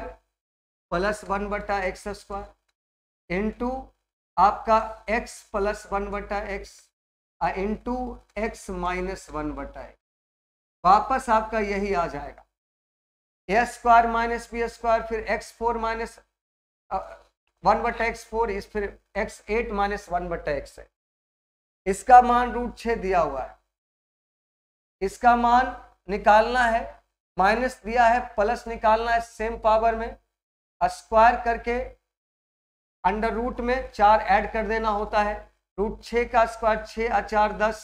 plus one बटा एक्स स्क्वायर इंटू आपका एक्स प्लस वन बटा x into x minus one बटा एक्स वापस आपका यही आ जाएगा a square minus b square फिर एक्स फोर माइनस वन बटा एक्स फोर इस फिर एक्स एट माइनस वन बटा एक्स है इसका मान रूट छ दिया हुआ है इसका मान निकालना है माइनस दिया है प्लस निकालना है सेम पावर में स्क्वायर करके अंडर रूट में चार ऐड कर देना होता है रूट छ का स्क्वायर छः और चार दस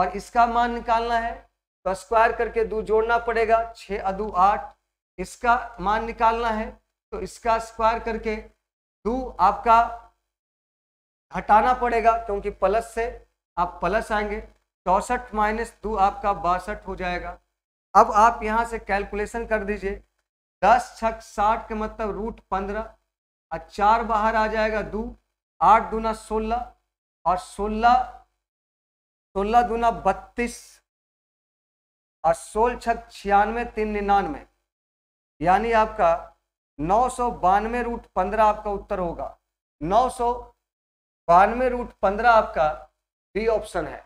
और इसका मान निकालना है तो स्क्वायर करके दो जोड़ना पड़ेगा छः अधू आठ इसका मान निकालना है तो इसका स्क्वायर करके दो आपका हटाना पड़ेगा क्योंकि प्लस से आप प्लस आएंगे चौसठ माइनस दो आपका बासठ हो जाएगा अब आप यहाँ से कैलकुलेशन कर दीजिए दस छक साठ के मतलब रूट पंद्रह और चार बाहर आ जाएगा दो आठ दूना सोलह और सोलह सोलह दूना बत्तीस और सोलह छक छियानवे तीन निन्यानवे यानी आपका नौ सौ बानवे रूट पंद्रह आपका उत्तर होगा नौ सौ बानवे रूट पंद्रह आपका बी ऑप्शन है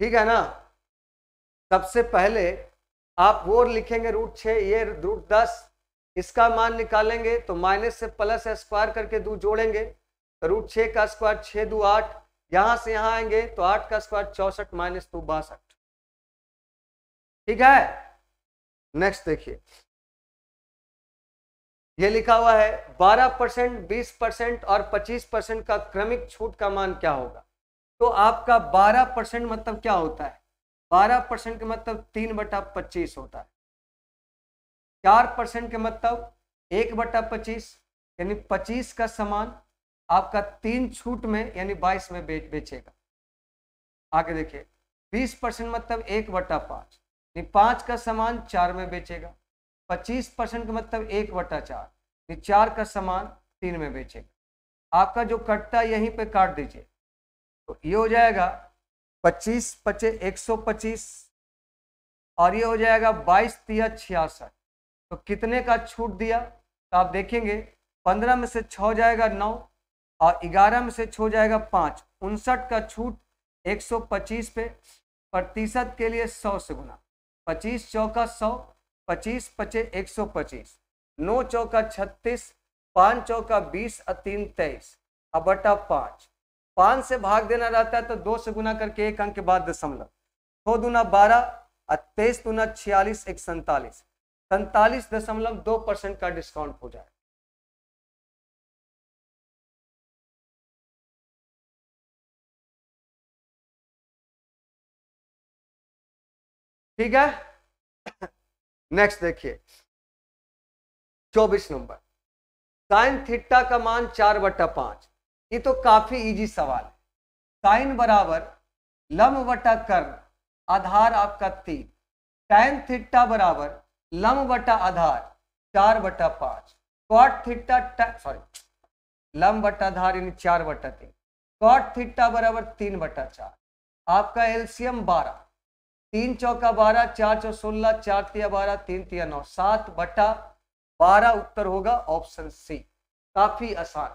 ठीक है ना सबसे पहले आप वो लिखेंगे रूट छ ये रूट दस इसका मान निकालेंगे तो माइनस से प्लस स्क्वायर करके दो जोड़ेंगे तो रूट छ का स्क्वायर छः दो आठ यहां से यहां आएंगे तो आठ का स्क्वायर चौसठ माइनस दो बासठ ठीक है नेक्स्ट देखिए ये लिखा हुआ है 12 परसेंट बीस परसेंट और 25 परसेंट का क्रमिक छूट का मान क्या होगा तो आपका 12 परसेंट मतलब क्या होता है 12 परसेंट के मतलब तीन बटा पच्चीस होता है चार परसेंट के मतलब एक बटा पच्चीस यानी पच्चीस का सामान आपका तीन छूट में यानी बाईस में बेच बेचेगा आगे देखिए बीस परसेंट मतलब एक बटा पाँच पांच पाँच का सामान चार में बेचेगा पच्चीस परसेंट का मतलब एक बटा चार ये चार का सामान तीन में बेचेगा आपका जो कटता यहीं पे काट दीजिए तो ये हो जाएगा पच्चीस पचे एक सौ पच्चीस और ये हो जाएगा बाईस तिया छियासठ तो कितने का छूट दिया तो आप देखेंगे पंद्रह में से छ जाएगा नौ और ग्यारह में से छो जाएगा पाँच उनसठ का छूट एक सौ पच्चीस पे प्रतिशत के लिए सौ से गुना पच्चीस चौका सौ पच्चीस पचे एक सौ पच्चीस नौ चौका छत्तीस पाँच चौका बीस और तीन तेईस अब बटा पांच से भाग देना रहता है तो दो से गुना करके एक अंक के बाद दशमलव दो दूना बारह और तेईस दूना छियालीस एक सैतालीस सैतालीस दशमलव दो परसेंट का डिस्काउंट हो जाए ठीक है नेक्स्ट देखिए चौबीस नंबर साइन थीटा का मान चार बट्टा पांच ये तो काफी इजी सवाल है साइन बराबर लम बटा कर्ण आधार आपका तीन टैन थीटा बराबर लम बटा आधार चार बटा पांच कॉट थीटा सॉरी लम बटा आधार यानी चार बटा तीन कॉट थीटा बराबर तीन बटा चार आपका एलसीएम बारह तीन चौका बारह चार चौ सोलह चार तिया बारह तीन तिया नौ सात बटा बारह उत्तर होगा ऑप्शन सी काफी आसान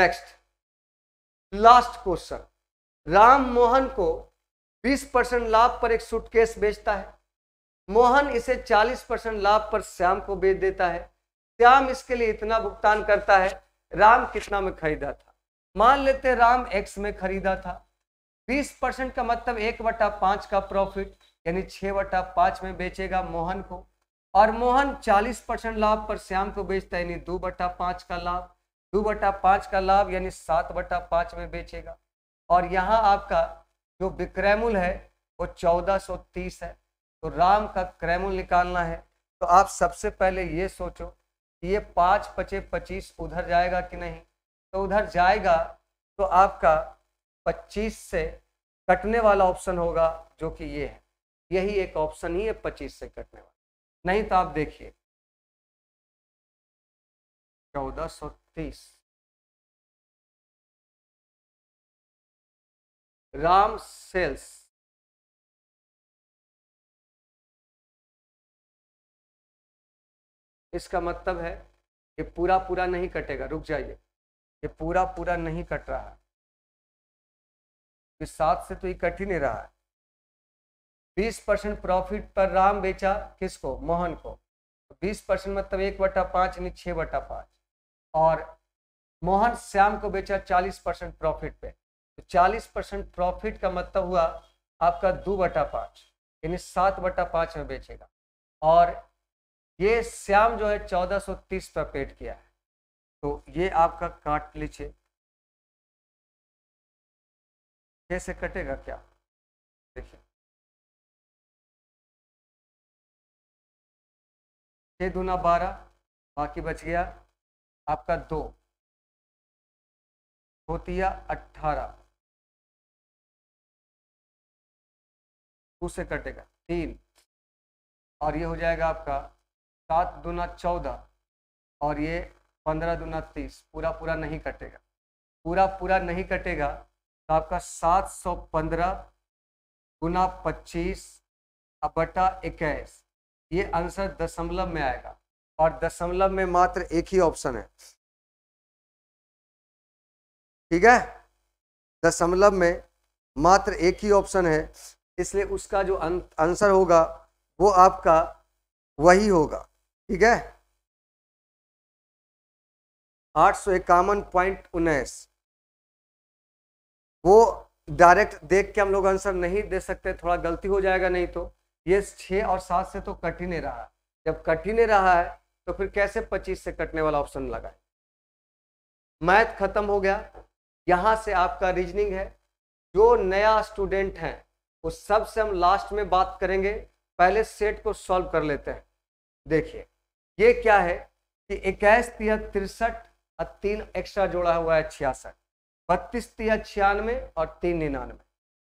next last question Ram Mohan को 20 परसेंट लाभ पर एक सूटकेस बेचता है मोहन इसे 40 परसेंट लाभ पर श्याम को बेच देता है श्याम इसके लिए इतना भुगतान करता है राम कितना में खरीदा था मान लेते राम एक्स में खरीदा था बीस परसेंट का मतलब एक बटा पाँच का प्रॉफिट यानी छः बटा पाँच में बेचेगा मोहन को और मोहन चालीस परसेंट लाभ पर श्याम को बेचता है यानी दो बटा पाँच का लाभ दो बटा पाँच का लाभ यानी सात बटा पाँच में बेचेगा और यहाँ आपका जो विक्रैमुल है वो चौदह सौ तीस है तो राम का क्रैमुल निकालना है तो आप सबसे पहले ये सोचो कि ये पाँच पचे पच्चीस उधर जाएगा कि नहीं तो उधर जाएगा तो आपका 25 से कटने वाला ऑप्शन होगा जो कि ये है यही एक ऑप्शन ही है 25 से कटने वाला नहीं तो आप देखिए चौदह सौ तीस राम सेल्स इसका मतलब है ये पूरा पूरा नहीं कटेगा रुक जाइए ये पूरा पूरा नहीं कट रहा है तो सात से तो ये कठिन ही रहा है बीस परसेंट प्रॉफिट पर राम बेचा किसको मोहन को तो बीस परसेंट मतलब एक बटा पाँच यानी छः बटा पाँच और मोहन श्याम को बेचा चालीस परसेंट प्रॉफिट पे तो चालीस परसेंट प्रॉफिट का मतलब हुआ आपका दो बटा पाँच यानी सात बटा पाँच में बेचेगा और ये श्याम जो है चौदह सौ तीस पर पेट किया है तो ये आपका काट लीजिए कैसे कटेगा क्या देखिए छः दूना बारह बाकी बच गया आपका दो है अट्ठारह टू से कटेगा तीन और ये हो जाएगा आपका सात दूना चौदह और ये पंद्रह दूना तीस पूरा पूरा नहीं कटेगा पूरा पूरा नहीं कटेगा तो आपका सात सौ पंद्रह गुना पच्चीस अबटा इक्कीस ये आंसर दशमलव में आएगा और दशमलव में मात्र एक ही ऑप्शन है ठीक है दशमलव में मात्र एक ही ऑप्शन है इसलिए उसका जो अं-, आंसर होगा वो आपका वही होगा ठीक है आठ सौ इक्यावन पॉइंट उन्नीस वो डायरेक्ट देख के हम लोग आंसर नहीं दे सकते थोड़ा गलती हो जाएगा नहीं तो ये छः और सात से तो कट ही नहीं रहा जब कट ही नहीं रहा है तो फिर कैसे पच्चीस से कटने वाला ऑप्शन लगाए मैथ खत्म हो गया यहाँ से आपका रीजनिंग है जो नया स्टूडेंट हैं वो सबसे हम लास्ट में बात करेंगे पहले सेट को सॉल्व कर लेते हैं देखिए ये क्या है कि इक्कीस तिहत्तर तिरसठ और तीन एक्स्ट्रा जोड़ा हुआ है छियासठ बत्तीस तिया छियानवे और तीन निन्यानवे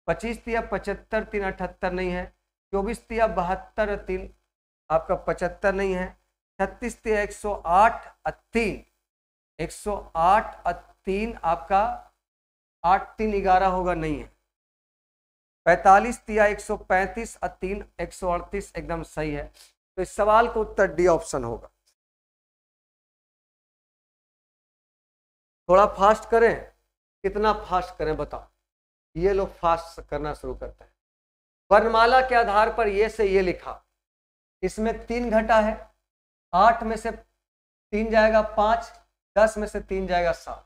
पच्चीस तिया पचहत्तर तीन अठहत्तर नहीं है चौबीस तिया बहत्तर तीन आपका पचहत्तर नहीं है छत्तीस तिया एक सौ आठ तीन एक सौ आठ और तीन आपका आठ तीन ग्यारह होगा नहीं है पैंतालीस तिया एक सौ पैंतीस और तीन एक सौ अड़तीस एकदम सही है तो इस सवाल का उत्तर डी ऑप्शन होगा थोड़ा फास्ट करें कितना फास्ट करें बताओ ये लोग फास्ट करना शुरू करते हैं वर्णमाला के आधार पर ये से ये लिखा इसमें तीन घटा है आठ में से तीन जाएगा पांच दस में से तीन जाएगा सात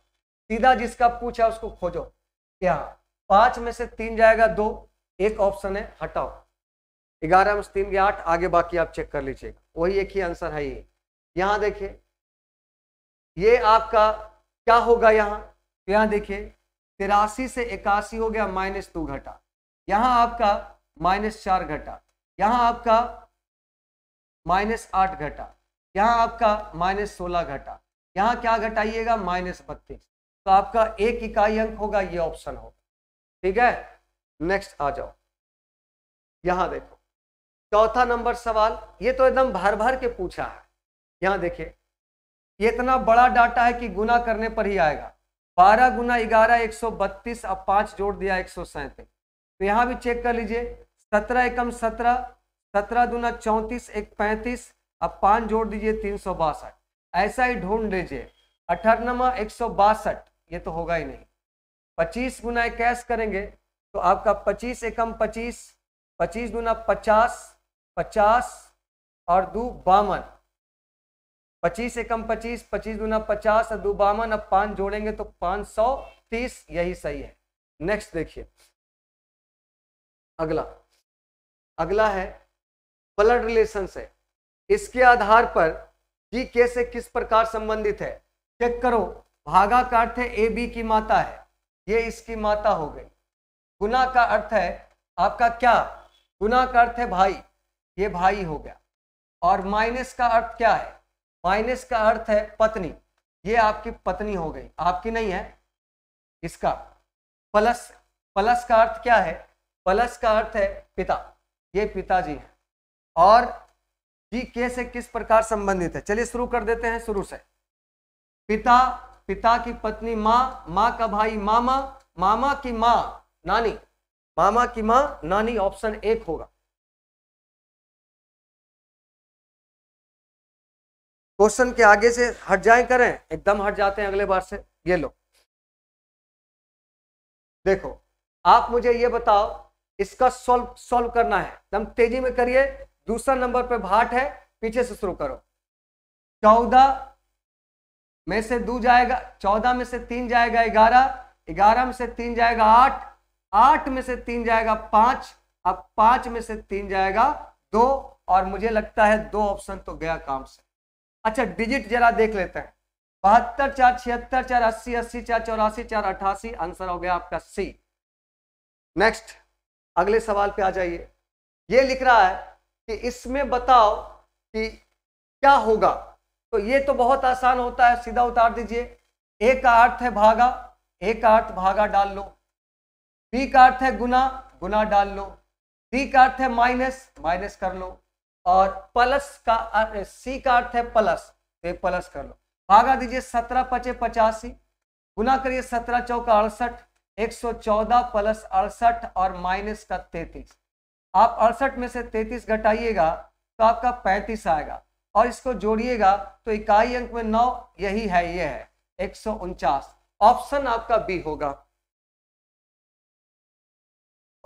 सीधा जिसका पूछा उसको खोजो क्या पांच में से तीन जाएगा दो एक ऑप्शन है हटाओ ग्यारह में से तीन आठ आगे बाकी आप चेक कर लीजिए वही एक ही आंसर है ये यहां देखिए ये आपका क्या होगा यहां तो यहाँ देखिए तिरासी से इक्यासी हो गया माइनस टू घटा यहाँ आपका माइनस चार घटा यहाँ आपका माइनस आठ घटा यहाँ आपका माइनस सोलह घटा यहाँ क्या घटाइएगा माइनस बत्तीस तो आपका एक इकाई अंक होगा ये ऑप्शन होगा ठीक है नेक्स्ट आ जाओ यहाँ देखो चौथा नंबर सवाल ये तो एकदम भर भर के पूछा है यहाँ देखिए ये इतना बड़ा डाटा है कि गुना करने पर ही आएगा बारह गुना ग्यारह एक सौ बत्तीस अब पांच जोड़ दिया एक सौ सैंतीस तो यहाँ भी चेक कर लीजिए सत्रह एकम सत्रह सत्रह दुना चौंतीस एक पैंतीस अब पाँच जोड़ दीजिए तीन सौ बासठ ऐसा ही ढूंढ लीजिए अठारनमा एक सौ बासठ ये तो होगा ही नहीं पच्चीस गुना कैश करेंगे तो आपका पच्चीस एकम पच्चीस पच्चीस गुना पचास पचास और दो बावन पच्चीस से कम पच्चीस पच्चीस गुना पचास दो बावन अब पांच जोड़ेंगे तो पांच सौ तीस यही सही है नेक्स्ट देखिए अगला अगला है ब्लड रिलेशन से इसके आधार पर जी के से किस प्रकार संबंधित है चेक करो भागा का अर्थ है ए बी की माता है ये इसकी माता हो गई गुना का अर्थ है आपका क्या गुना का अर्थ है भाई ये भाई हो गया और माइनस का अर्थ क्या है माइनस का अर्थ है पत्नी ये आपकी पत्नी हो गई आपकी नहीं है इसका प्लस प्लस का अर्थ क्या है प्लस का अर्थ है पिता ये पिताजी है और जी के से किस प्रकार संबंधित है चलिए शुरू कर देते हैं शुरू से पिता पिता की पत्नी माँ माँ का भाई मामा मामा की माँ नानी मामा की माँ नानी ऑप्शन एक होगा क्वेश्चन के आगे से हट जाए करें एकदम हट जाते हैं अगले बार से ये लो देखो आप मुझे ये बताओ इसका सॉल्व सॉल्व करना है एकदम तेजी में करिए दूसरा नंबर पे भाट है पीछे से शुरू करो चौदह में से दो जाएगा चौदह में से तीन जाएगा ग्यारह ग्यारह में से तीन जाएगा आठ आठ में से तीन जाएगा पांच अब पांच में से तीन जाएगा दो और मुझे लगता है दो ऑप्शन तो गया काम से अच्छा डिजिट जरा देख लेते हैं बहत्तर चार छिहत्तर चार अस्सी अस्सी चार चौरासी चार अट्ठासी आंसर हो गया आपका सी नेक्स्ट अगले सवाल पे आ जाइए ये लिख रहा है कि इसमें बताओ कि क्या होगा तो ये तो बहुत आसान होता है सीधा उतार दीजिए ए का अर्थ है भागा ए का अर्थ भागा डाल लो बी का अर्थ है गुना गुना डाल लो डी का अर्थ है माइनस माइनस कर लो और प्लस का सी का अर्थ है प्लस तो प्लस कर लो भागा दीजिए सत्रह पचे पचासी गुना करिए सत्रह चौका अड़सठ एक सौ चौदह प्लस अड़सठ और माइनस का तैतीस आप अड़सठ में से तैतीस घटाइएगा तो आपका पैंतीस आएगा और इसको जोड़िएगा तो इकाई अंक में नौ यही है ये है एक ऑप्शन आपका बी होगा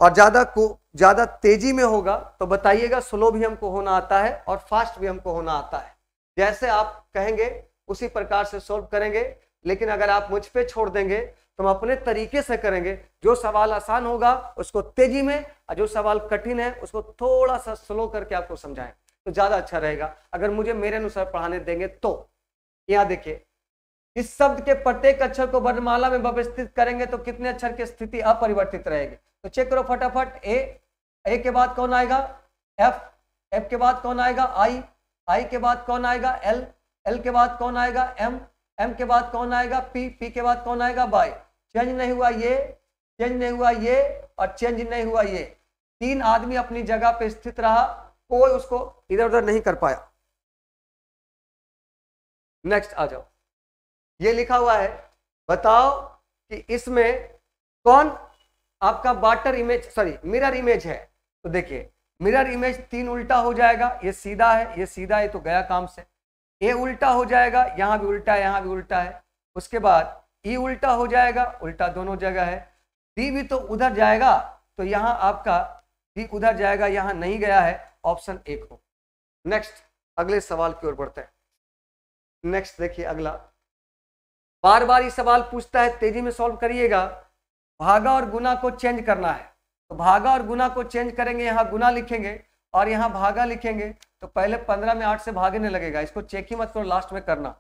और ज़्यादा को ज़्यादा तेजी में होगा तो बताइएगा स्लो भी हमको होना आता है और फास्ट भी हमको होना आता है जैसे आप कहेंगे उसी प्रकार से सॉल्व करेंगे लेकिन अगर आप मुझ पर छोड़ देंगे तो हम अपने तरीके से करेंगे जो सवाल आसान होगा उसको तेजी में और जो सवाल कठिन है उसको थोड़ा सा स्लो करके आपको समझाएं तो ज़्यादा अच्छा रहेगा अगर मुझे मेरे अनुसार पढ़ाने देंगे तो यहाँ देखिए इस शब्द के प्रत्येक अक्षर को वर्णमाला में व्यवस्थित करेंगे तो कितने अक्षर की स्थिति अपरिवर्तित रहेगी तो चेक करो फटाफट ए ए के बाद कौन आएगा एफ एफ के बाद कौन आएगा आई आई के बाद कौन आएगा एल एल के बाद कौन आएगा एम एम के बाद कौन आएगा पी पी के बाद कौन आएगा बाई चेंज नहीं हुआ ये चेंज नहीं हुआ ये और चेंज नहीं हुआ ये तीन आदमी अपनी जगह पे स्थित रहा कोई उसको इधर उधर नहीं कर पाया नेक्स्ट आ जाओ ये लिखा हुआ है बताओ कि इसमें कौन आपका water image sorry mirror image है तो देखिए मिरर इमेज तीन उल्टा हो जाएगा ये सीधा है ये सीधा है तो गया काम से ए उल्टा हो जाएगा यहाँ भी उल्टा है यहाँ भी उल्टा है उसके बाद ई उल्टा हो जाएगा उल्टा दोनों जगह है डी भी तो उधर जाएगा तो यहाँ आपका डी उधर जाएगा यहाँ नहीं गया है ऑप्शन एक हो नेक्स्ट अगले सवाल की ओर बढ़ते हैं नेक्स्ट देखिए अगला बार बार ये सवाल पूछता है तेजी में सॉल्व करिएगा भागा और गुना को चेंज करना है तो भागा और गुना को चेंज करेंगे यहाँ गुना लिखेंगे और यहाँ भागा लिखेंगे तो पहले पंद्रह में आठ से भागने लगेगा इसको चेक ही मत करो लास्ट में करना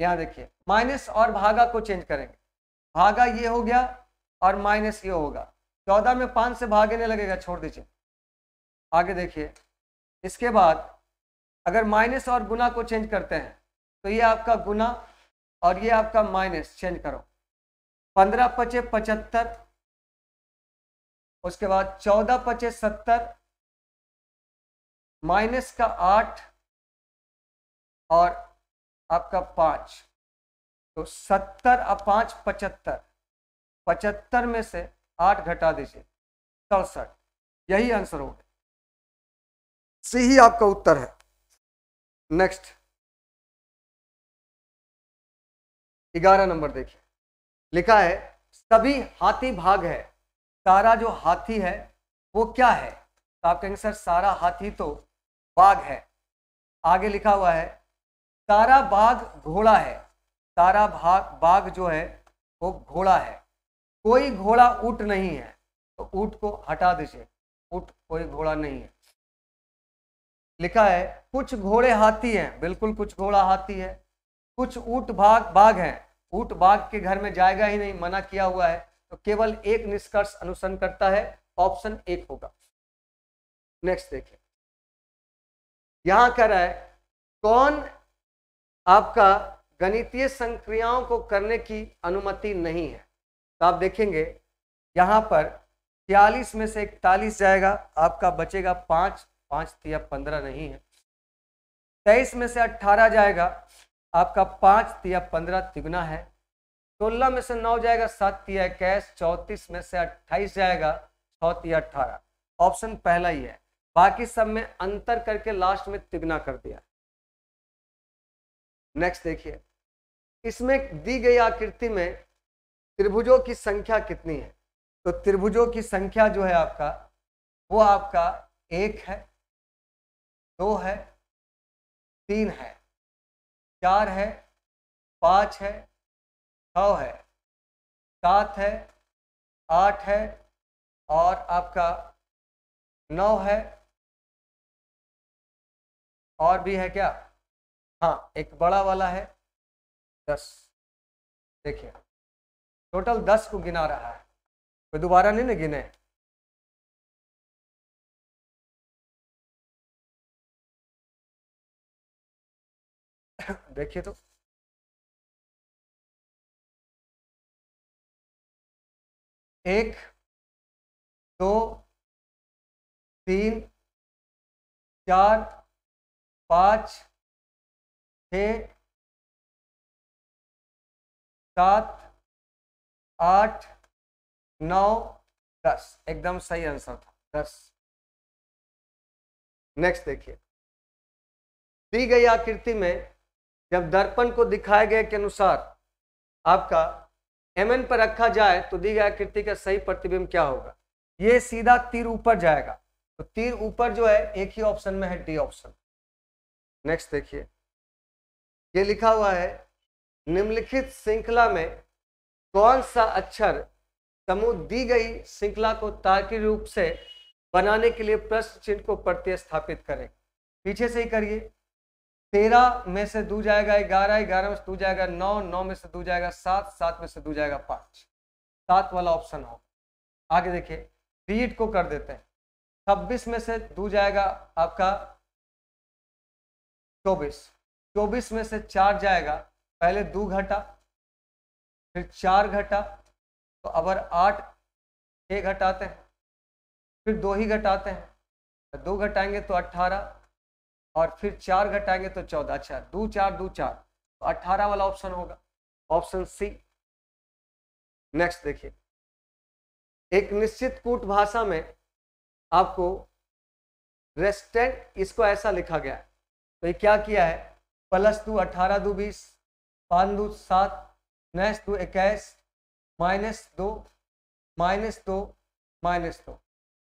यहाँ देखिए माइनस और भागा को चेंज करेंगे भागा ये हो गया और माइनस ये होगा चौदह में पाँच से भागने लगेगा छोड़ दीजिए आगे देखिए इसके बाद अगर माइनस और गुना को चेंज करते हैं तो ये आपका गुना और ये आपका माइनस चेंज करो पंद्रह पचे पचहत्तर उसके बाद चौदह पचे सत्तर माइनस का आठ और आपका पाँच तो सत्तर और पाँच पचहत्तर पचहत्तर में से आठ घटा दीजिए सड़सठ यही आंसर होगा सी ही आपका उत्तर है नेक्स्ट ग्यारह नंबर देखिए लिखा है सभी हाथी भाग है सारा जो हाथी है वो क्या है तो आप कहेंगे सर सारा हाथी तो बाघ है आगे लिखा हुआ है सारा बाघ घोड़ा है सारा भाग बाघ जो है वो घोड़ा है कोई घोड़ा ऊट नहीं है तो ऊट को हटा दीजिए ऊट कोई घोड़ा नहीं है लिखा है कुछ घोड़े हाथी हैं बिल्कुल कुछ घोड़ा हाथी है कुछ ऊट भाग बाघ हैं ऊट बाघ के घर में जाएगा ही नहीं मना किया हुआ है तो केवल एक निष्कर्ष अनुसरण करता है ऑप्शन एक होगा नेक्स्ट देखिए यहां कह रहा है कौन आपका गणितीय संक्रियाओं को करने की अनुमति नहीं है तो आप देखेंगे यहां पर छियालीस में से इकतालीस जाएगा आपका बचेगा पांच पाँच थी या पंद्रह नहीं है तेईस में से अट्ठारह जाएगा आपका पाँच या पंद्रह तिगुना है सोलह में से नौ जाएगा सात तिया इक्कीस चौंतीस में से अट्ठाईस जाएगा छः तिया अट्ठारह ऑप्शन पहला ही है बाकी सब में अंतर करके लास्ट में तिगुना कर दिया नेक्स्ट देखिए इसमें दी गई आकृति में त्रिभुजों की संख्या कितनी है तो त्रिभुजों की संख्या जो है आपका वो आपका एक है दो है तीन है चार है पाँच है छ है सात है आठ है और आपका नौ है और भी है क्या हाँ एक बड़ा वाला है दस देखिए टोटल दस को गिना रहा है कोई दोबारा नहीं ना गिने देखिए तो एक दो तीन चार पाँच छ सात आठ नौ दस एकदम सही आंसर था दस नेक्स्ट देखिए दी गई आकृति में जब दर्पण को दिखाए गए के अनुसार आपका एम एन पर रखा जाए तो दी गई आकृति का सही प्रतिबिंब क्या होगा ये सीधा तीर ऊपर जाएगा तो तीर ऊपर जो है एक ही ऑप्शन में है डी ऑप्शन नेक्स्ट देखिए ये लिखा हुआ है निम्नलिखित श्रृंखला में कौन सा अक्षर समूह दी गई श्रृंखला को तार्किक रूप से बनाने के लिए प्रश्न चिन्ह को प्रतिस्थापित करें पीछे से ही करिए तेरह में से दू जाएगा ग्यारह ग्यारह में से दू जाएगा नौ नौ में से दू जाएगा सात सात में से दू जाएगा पाँच सात वाला ऑप्शन हो आगे देखिए बीट को कर देते हैं छब्बीस में से दू जाएगा आपका चौबीस चौबीस में से चार जाएगा पहले दो घटा फिर चार घटा तो अबर आठ छः घटाते हैं फिर दो ही घटाते हैं तो दो घटाएंगे तो अट्ठारह और फिर चार घटाएंगे तो चौदह अच्छा दो चार दो चार तो अट्ठारह वाला ऑप्शन होगा ऑप्शन सी नेक्स्ट देखिए एक निश्चित कूट भाषा में आपको रेस्टेंट इसको ऐसा लिखा गया है तो ये क्या किया है प्लस दो अठारह दो बीस पाँच दो सात नैस दो इक्कीस माइनस दो माइनस दो माइनस दो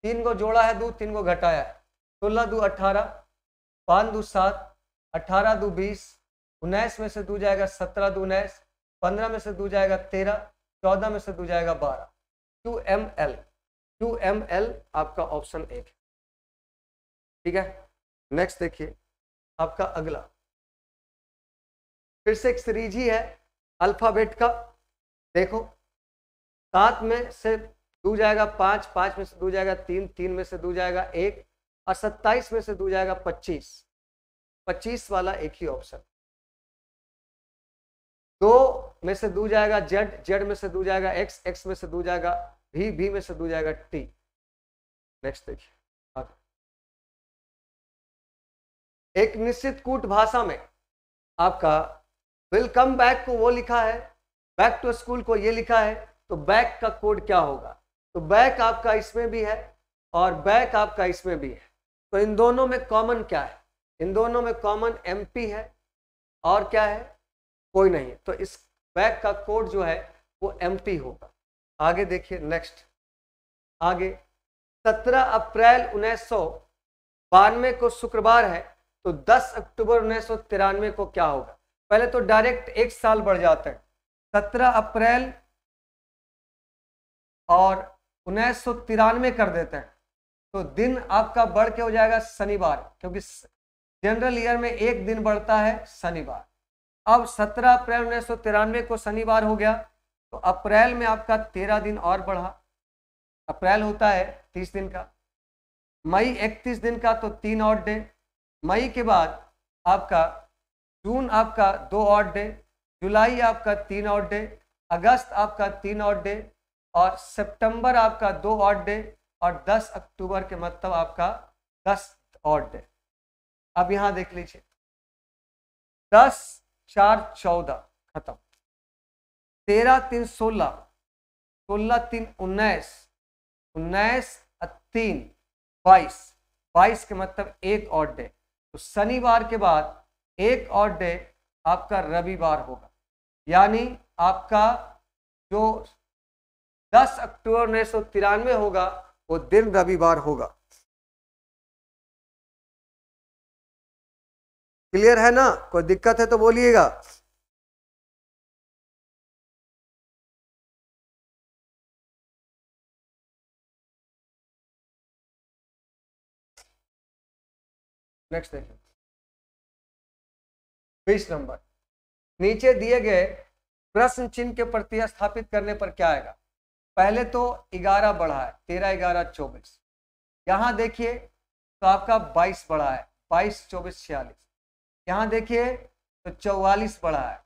तीन को जोड़ा है दो तीन को घटाया है सोलह दो अट्ठारह पाँच दो सात अठारह दो बीस उन्नीस में से दू जाएगा सत्रह दो उन्नीस पंद्रह में से दू जाएगा तेरह चौदह में से दू जाएगा बारह two M L two M L आपका ऑप्शन एक ठीक है नेक्स्ट देखिए आपका अगला फिर से एक सीरीज ही है अल्फाबेट का देखो सात में से दू जाएगा पाँच पाँच में से दू जाएगा तीन तीन में से दू जाएगा एक और सत्ताईस में से दू जाएगा पच्चीस पच्चीस वाला एक ही ऑप्शन दो में से दू जाएगा जेड जेड में से दू जाएगा एक्स एक्स में से दू जाएगा भी भी में से दू जाएगा टी नेक्स्ट देखिए एक निश्चित कूट भाषा में आपका वेलकम बैक को वो लिखा है बैक टू स्कूल को ये लिखा है तो बैक का कोड क्या होगा तो बैक आपका इसमें भी है और बैक आपका इसमें भी है तो इन दोनों में कॉमन क्या है इन दोनों में कॉमन एम है और क्या है कोई नहीं है तो इस बैग का कोड जो है वो एम होगा आगे देखिए नेक्स्ट आगे 17 अप्रैल उन्नीस बानवे को शुक्रवार है तो 10 अक्टूबर उन्नीस को क्या होगा पहले तो डायरेक्ट एक साल बढ़ जाता है 17 अप्रैल और उन्नीस कर देते हैं तो दिन आपका बढ़ के हो जाएगा शनिवार क्योंकि जनरल ईयर में एक दिन बढ़ता है शनिवार अब 17 अप्रैल उन्नीस को शनिवार हो गया तो अप्रैल में आपका तेरह दिन और बढ़ा अप्रैल होता है तीस दिन का मई इकतीस दिन का तो तीन और डे मई के बाद आपका जून आपका दो और डे जुलाई आपका तीन और डे अगस्त आपका तीन और डे और सितंबर आपका दो और डे और 10 अक्टूबर के मतलब आपका दस और डे अब यहां देख लीजिए दस चार चौदह खत्म तेरह तीन सोलह सोलह तीन उन्नीस उन्नीस तीन बाईस बाईस के मतलब एक और डे तो शनिवार के बाद एक और डे आपका रविवार होगा यानी आपका जो 10 अक्टूबर उन्नीस होगा वो दिन रविवार होगा क्लियर है ना कोई दिक्कत है तो बोलिएगा नेक्स्ट देखिए बीस नंबर नीचे दिए गए प्रश्न चिन्ह के प्रति स्थापित करने पर क्या आएगा पहले तो ग्यारह बढ़ा है तेरह ग्यारह चौबीस यहाँ देखिए तो आपका बाईस बढ़ा है बाईस चौबीस छियालीस यहाँ देखिए तो चौवालीस बढ़ा है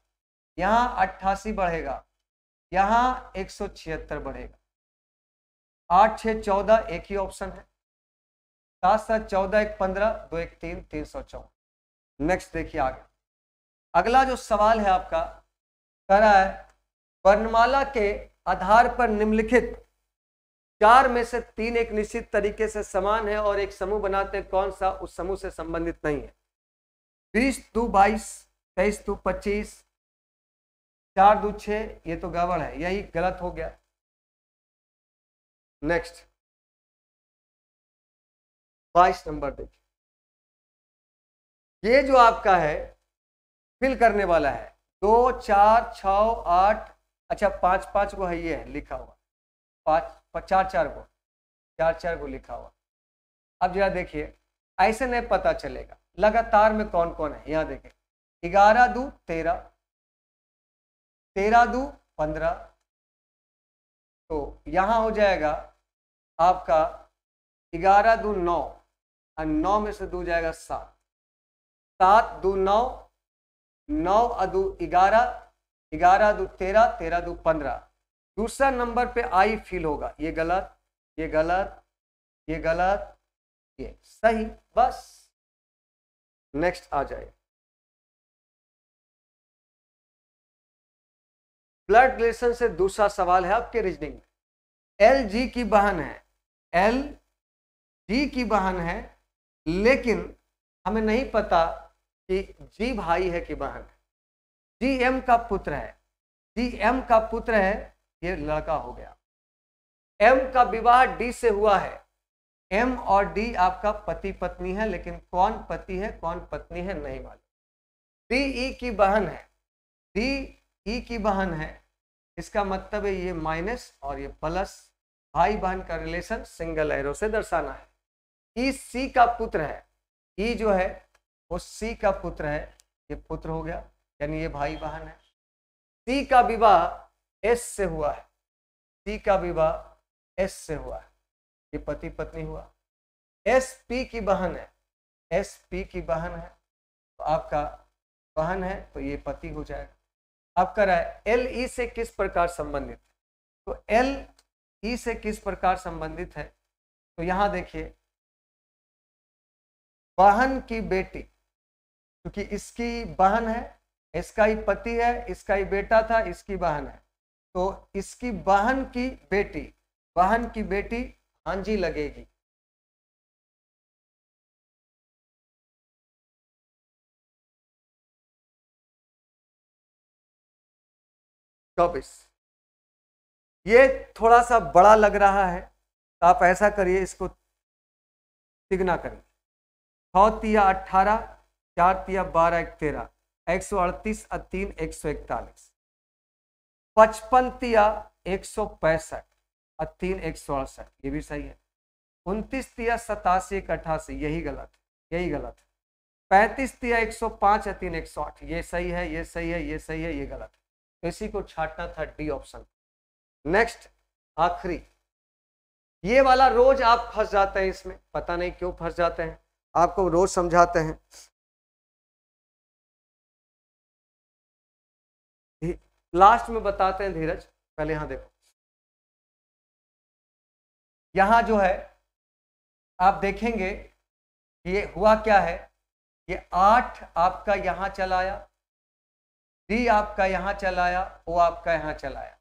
यहाँ अट्ठासी बढ़ेगा यहाँ एक सौ छिहत्तर बढ़ेगा आठ छः चौदह एक ही ऑप्शन है सात सात चौदह एक पंद्रह दो एक तीन तीन सौ चौदह नेक्स्ट देखिए आगे अगला जो सवाल है आपका कह रहा है वर्णमाला के आधार पर निम्नलिखित चार में से तीन एक निश्चित तरीके से समान है और एक समूह बनाते हैं कौन सा उस समूह से संबंधित नहीं है बीस दू बाईस तेईस दू पच्चीस चार दू छ ये तो गड़बड़ है यही गलत हो गया नेक्स्ट बाईस नंबर देखिए ये जो आपका है फिल करने वाला है दो चार छ आठ अच्छा पाँच पाँच गो है ये है लिखा हुआ पाँच चार चार गो चार चार गो लिखा हुआ अब जरा देखिए ऐसे नहीं पता चलेगा लगातार में कौन कौन है यहाँ देखें ग्यारह दो तेरह तेरह दो पंद्रह तो यहाँ हो जाएगा आपका ग्यारह दो नौ और नौ में से दो जाएगा सात सात दो नौ नौ अदू दो ग्यारह ग्यारह दो तेरह तेरह दो पंद्रह दूसरा नंबर पे आई फील होगा ये गलत ये गलत ये गलत ये सही बस नेक्स्ट आ जाए ब्लड रिलेशन से दूसरा सवाल है आपके रीजनिंग में एल जी की बहन है एल जी की बहन है लेकिन हमें नहीं पता कि जी भाई है कि बहन है जीएम का पुत्र है जीएम का पुत्र है ये लड़का हो गया एम का विवाह डी से हुआ है एम और डी आपका पति पत्नी है लेकिन कौन पति है कौन पत्नी है नहीं मालूम डी ई e की बहन है डी ई e की बहन है इसका मतलब है ये माइनस और ये प्लस भाई बहन का रिलेशन सिंगल एरो से दर्शाना है ई e सी का पुत्र है ई जो है वो सी का पुत्र है ये पुत्र हो गया यानी ये भाई बहन है सी का विवाह एस से हुआ है सी का विवाह एस से हुआ है ये पति पत्नी हुआ एस पी की बहन है एस पी की बहन है तो आपका बहन है तो ये पति हो जाएगा कह रहा है एल ई से किस प्रकार संबंधित है तो एल ई से किस प्रकार संबंधित है तो यहां देखिए बहन की बेटी क्योंकि इसकी बहन है इसका ही पति है इसका ही बेटा था इसकी बहन है तो इसकी बहन की बेटी बहन की बेटी भांजी लगेगी चौबीस ये थोड़ा सा बड़ा लग रहा है तो आप ऐसा करिए इसको तिगना करिए छिया तिया अट्ठारह चार तिया बारह एक तेरह एक सौ अड़तीस और तीन एक सौ इकतालीस पचपन तिया एक सौ पैंसठ और तीन एक सौ अड़सठ ये भी सही है उनतीस तिया सतासी एक अट्ठासी यही गलत है यही गलत है पैंतीस तिया एक सौ पाँच और तीन एक सौ आठ ये सही है ये सही है ये सही है ये गलत है तो इसी को छाटना था डी ऑप्शन नेक्स्ट आखिरी ये वाला रोज आप फंस जाते हैं इसमें पता नहीं क्यों फंस जाते हैं आपको रोज समझाते हैं लास्ट में बताते हैं धीरज पहले यहां देखो यहां जो है आप देखेंगे ये हुआ क्या है ये आठ आपका यहां चलाया डी आपका यहां चलाया ओ आपका यहां चलाया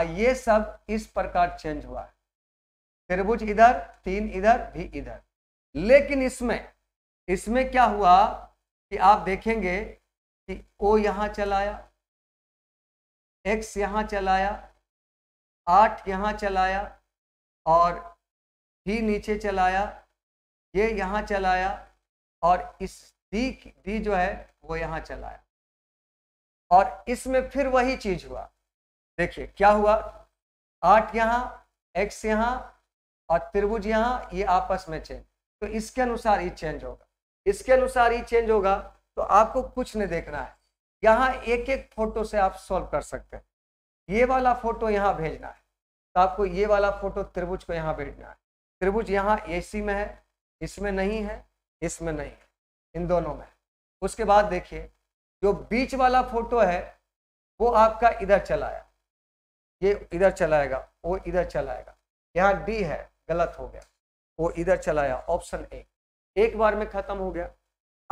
और ये सब इस प्रकार चेंज हुआ है त्रिभुज इधर तीन इधर भी इधर लेकिन इसमें इसमें क्या हुआ कि आप देखेंगे कि ओ यहां चलाया एक्स यहाँ चलाया आठ यहाँ चलाया और डी नीचे चलाया ये यहाँ चलाया और इस डी डी जो है वो यहाँ चलाया और इसमें फिर वही चीज हुआ देखिए क्या हुआ आठ यहाँ एक्स यहाँ और त्रिभुज यहाँ ये आपस में चेंज तो इसके अनुसार ये चेंज होगा इसके अनुसार ये चेंज होगा तो आपको कुछ नहीं देखना है यहाँ एक एक फोटो से आप सॉल्व कर सकते हैं ये वाला फोटो यहाँ भेजना है तो आपको ये वाला फोटो त्रिभुज को यहाँ भेजना है त्रिभुज यहाँ एसी में है इसमें नहीं है इसमें नहीं है इन दोनों में उसके बाद देखिए जो बीच वाला फोटो है वो आपका इधर चलाया ये इधर चलाएगा वो इधर चलाएगा यहाँ डी है गलत हो गया वो इधर चलाया ऑप्शन ए एक बार में खत्म हो गया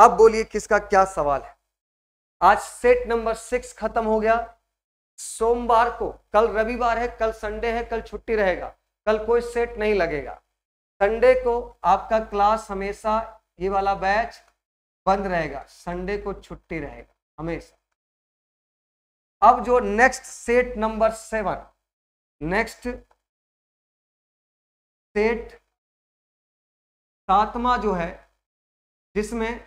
अब बोलिए किसका क्या सवाल है आज सेट नंबर सिक्स खत्म हो गया सोमवार को कल रविवार है कल संडे है कल छुट्टी रहेगा कल कोई सेट नहीं लगेगा संडे को आपका क्लास हमेशा ये वाला बैच बंद रहेगा संडे को छुट्टी रहेगा हमेशा अब जो next set number seven next set सातवा जो है जिसमें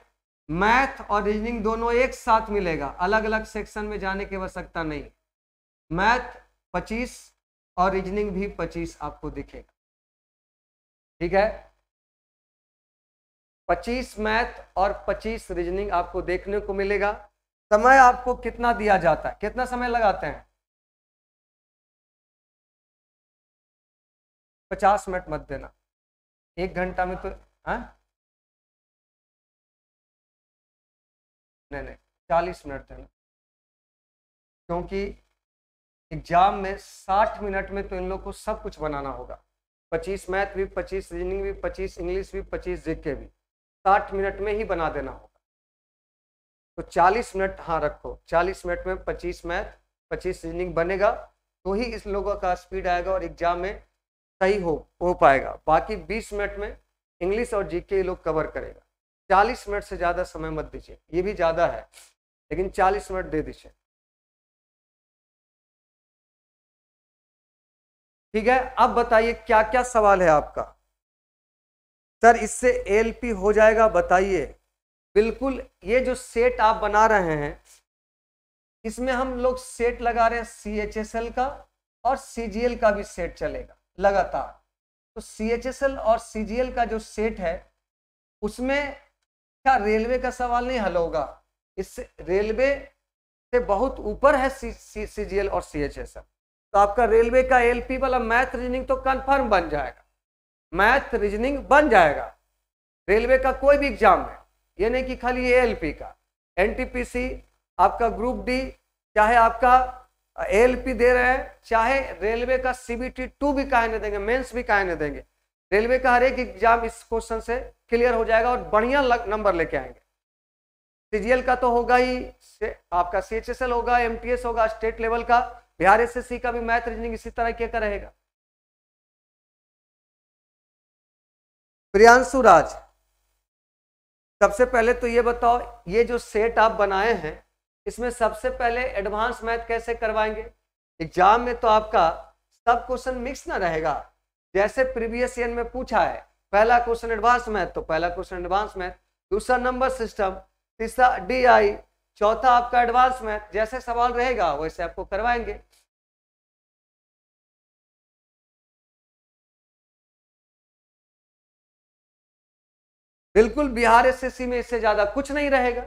मैथ और रीजनिंग दोनों एक साथ मिलेगा अलग अलग सेक्शन में जाने की आवश्यकता नहीं मैथ 25 और रीजनिंग भी 25 आपको दिखेगा ठीक है 25 मैथ और 25 रीजनिंग आपको देखने को मिलेगा समय आपको कितना दिया जाता है कितना समय लगाते हैं 50 मिनट मत देना एक घंटा में तो हाँ नहीं नहीं चालीस मिनट देना क्योंकि एग्जाम में साठ मिनट में तो इन लोग को सब कुछ बनाना होगा पच्चीस मैथ भी पच्चीस रीजनिंग भी पच्चीस इंग्लिश भी पच्चीस जीके भी साठ मिनट में ही बना देना होगा तो चालीस मिनट हाँ रखो चालीस मिनट में पच्चीस मैथ पच्चीस रीजनिंग बनेगा तो ही इस लोगों का स्पीड आएगा और एग्जाम में सही हो हो पाएगा बाकी बीस मिनट में इंग्लिश और जीके लोग कवर करेगा 40 मिनट से ज़्यादा समय मत दीजिए ये भी ज़्यादा है लेकिन 40 मिनट दे दीजिए ठीक है अब बताइए क्या क्या सवाल है आपका सर इससे एलपी हो जाएगा बताइए बिल्कुल ये जो सेट आप बना रहे हैं इसमें हम लोग सेट लगा रहे हैं सी एच एस एल का और सी जी एल का भी सेट चलेगा लगातार तो सी एच एस एल और सी जी एल का जो सेट है उसमें क्या रेलवे का सवाल नहीं हल होगा इससे रेलवे से बहुत ऊपर है सी सी सी जी एल और सी एच एस एल तो आपका रेलवे का एल पी वाला मैथ रीजनिंग तो कन्फर्म बन जाएगा मैथ रीजनिंग बन जाएगा रेलवे का कोई भी एग्जाम है ये नहीं कि खाली ए एल पी का एन टी पी सी आपका ग्रुप डी चाहे आपका एल पी दे रहे हैं चाहे रेलवे का सी बी टी टू भी कहने देंगे मेंस भी कहने देंगे रेलवे का हर एक एग्जाम इस क्वेश्चन से क्लियर हो जाएगा और बढ़िया नंबर लेके आएंगे सीजीएल का तो होगा ही आपका सीएचएसएल होगा एमटीएस होगा स्टेट लेवल का बिहार एसएससी का भी मैथ रीजनिंग इसी तरह के का रहेगा प्रियांशु राज सबसे पहले तो ये बताओ ये जो सेट आप बनाए हैं इसमें सबसे पहले एडवांस मैथ कैसे करवाएंगे एग्जाम में तो आपका सब क्वेश्चन मिक्स ना रहेगा जैसे प्रीवियस ईयर में पूछा है पहला क्वेश्चन एडवांस मैथ तो पहला क्वेश्चन एडवांस मैथ दूसरा नंबर सिस्टम तीसरा डी आई चौथा आपका एडवांस मैथ जैसे सवाल रहेगा वैसे आपको करवाएंगे बिल्कुल बिहार एसएससी में इससे ज्यादा कुछ नहीं रहेगा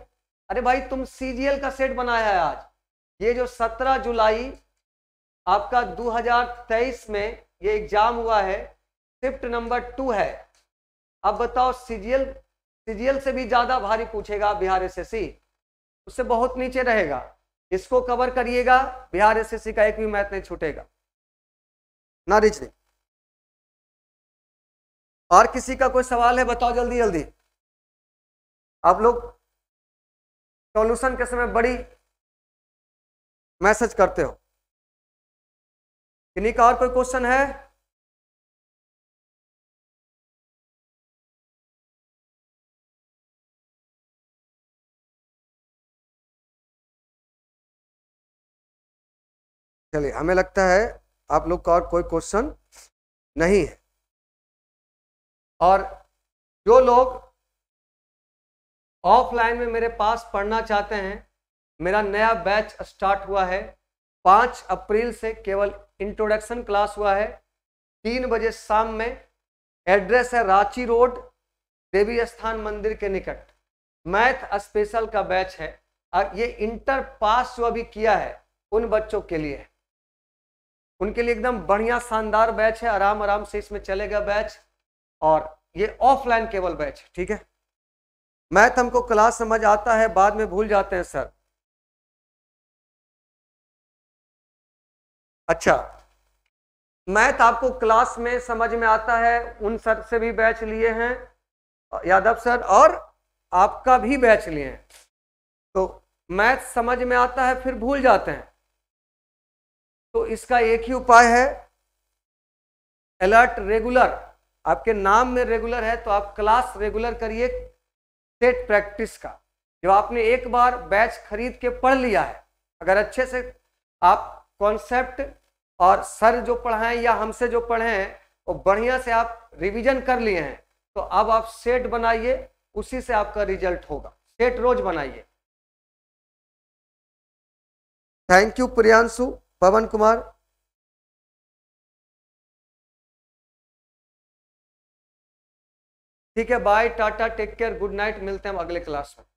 अरे भाई तुम सीजीएल का सेट बनाया है आज ये जो 17 जुलाई आपका 2023 में ये एग्जाम हुआ है शिफ्ट नंबर टू है अब बताओ सीजीएल सीजीएल से भी ज्यादा भारी पूछेगा बिहार एसएससी उससे बहुत नीचे रहेगा इसको कवर करिएगा बिहार एसएससी का एक भी मैथ नहीं छूटेगा नारिज और किसी का कोई सवाल है बताओ जल्दी जल्दी आप लोग सॉल्यूशन के समय बड़ी मैसेज करते हो किन्हीं का और कोई क्वेश्चन है चलिए हमें लगता है आप लोग का और कोई क्वेश्चन नहीं है और जो लोग ऑफलाइन में मेरे पास पढ़ना चाहते हैं मेरा नया बैच स्टार्ट हुआ है पाँच अप्रैल से केवल इंट्रोडक्शन क्लास हुआ है तीन बजे शाम में एड्रेस है रांची रोड देवी स्थान मंदिर के निकट मैथ स्पेशल का बैच है और ये इंटर पास जो अभी किया है उन बच्चों के लिए है उनके लिए एकदम बढ़िया शानदार बैच है आराम आराम से इसमें चलेगा बैच और ये ऑफलाइन केवल बैच ठीक है मैथ हमको क्लास समझ आता है बाद में भूल जाते हैं सर अच्छा मैथ आपको क्लास में समझ में आता है उन सर से भी बैच लिए हैं यादव सर और आपका भी बैच लिए हैं तो मैथ समझ में आता है फिर भूल जाते हैं तो इसका एक ही उपाय है अलर्ट रेगुलर आपके नाम में रेगुलर है तो आप क्लास रेगुलर करिए सेट प्रैक्टिस का जो आपने एक बार बैच खरीद के पढ़ लिया है अगर अच्छे से आप कॉन्सेप्ट और सर जो पढ़ाएं या हमसे जो पढ़े हैं वो बढ़िया से आप रिवीजन कर लिए हैं तो अब आप सेट बनाइए उसी से आपका रिजल्ट होगा सेट रोज बनाइए थैंक यू प्रियांशु पवन कुमार ठीक है बाय टाटा टेक केयर गुड नाइट मिलते हैं हम अगले क्लास में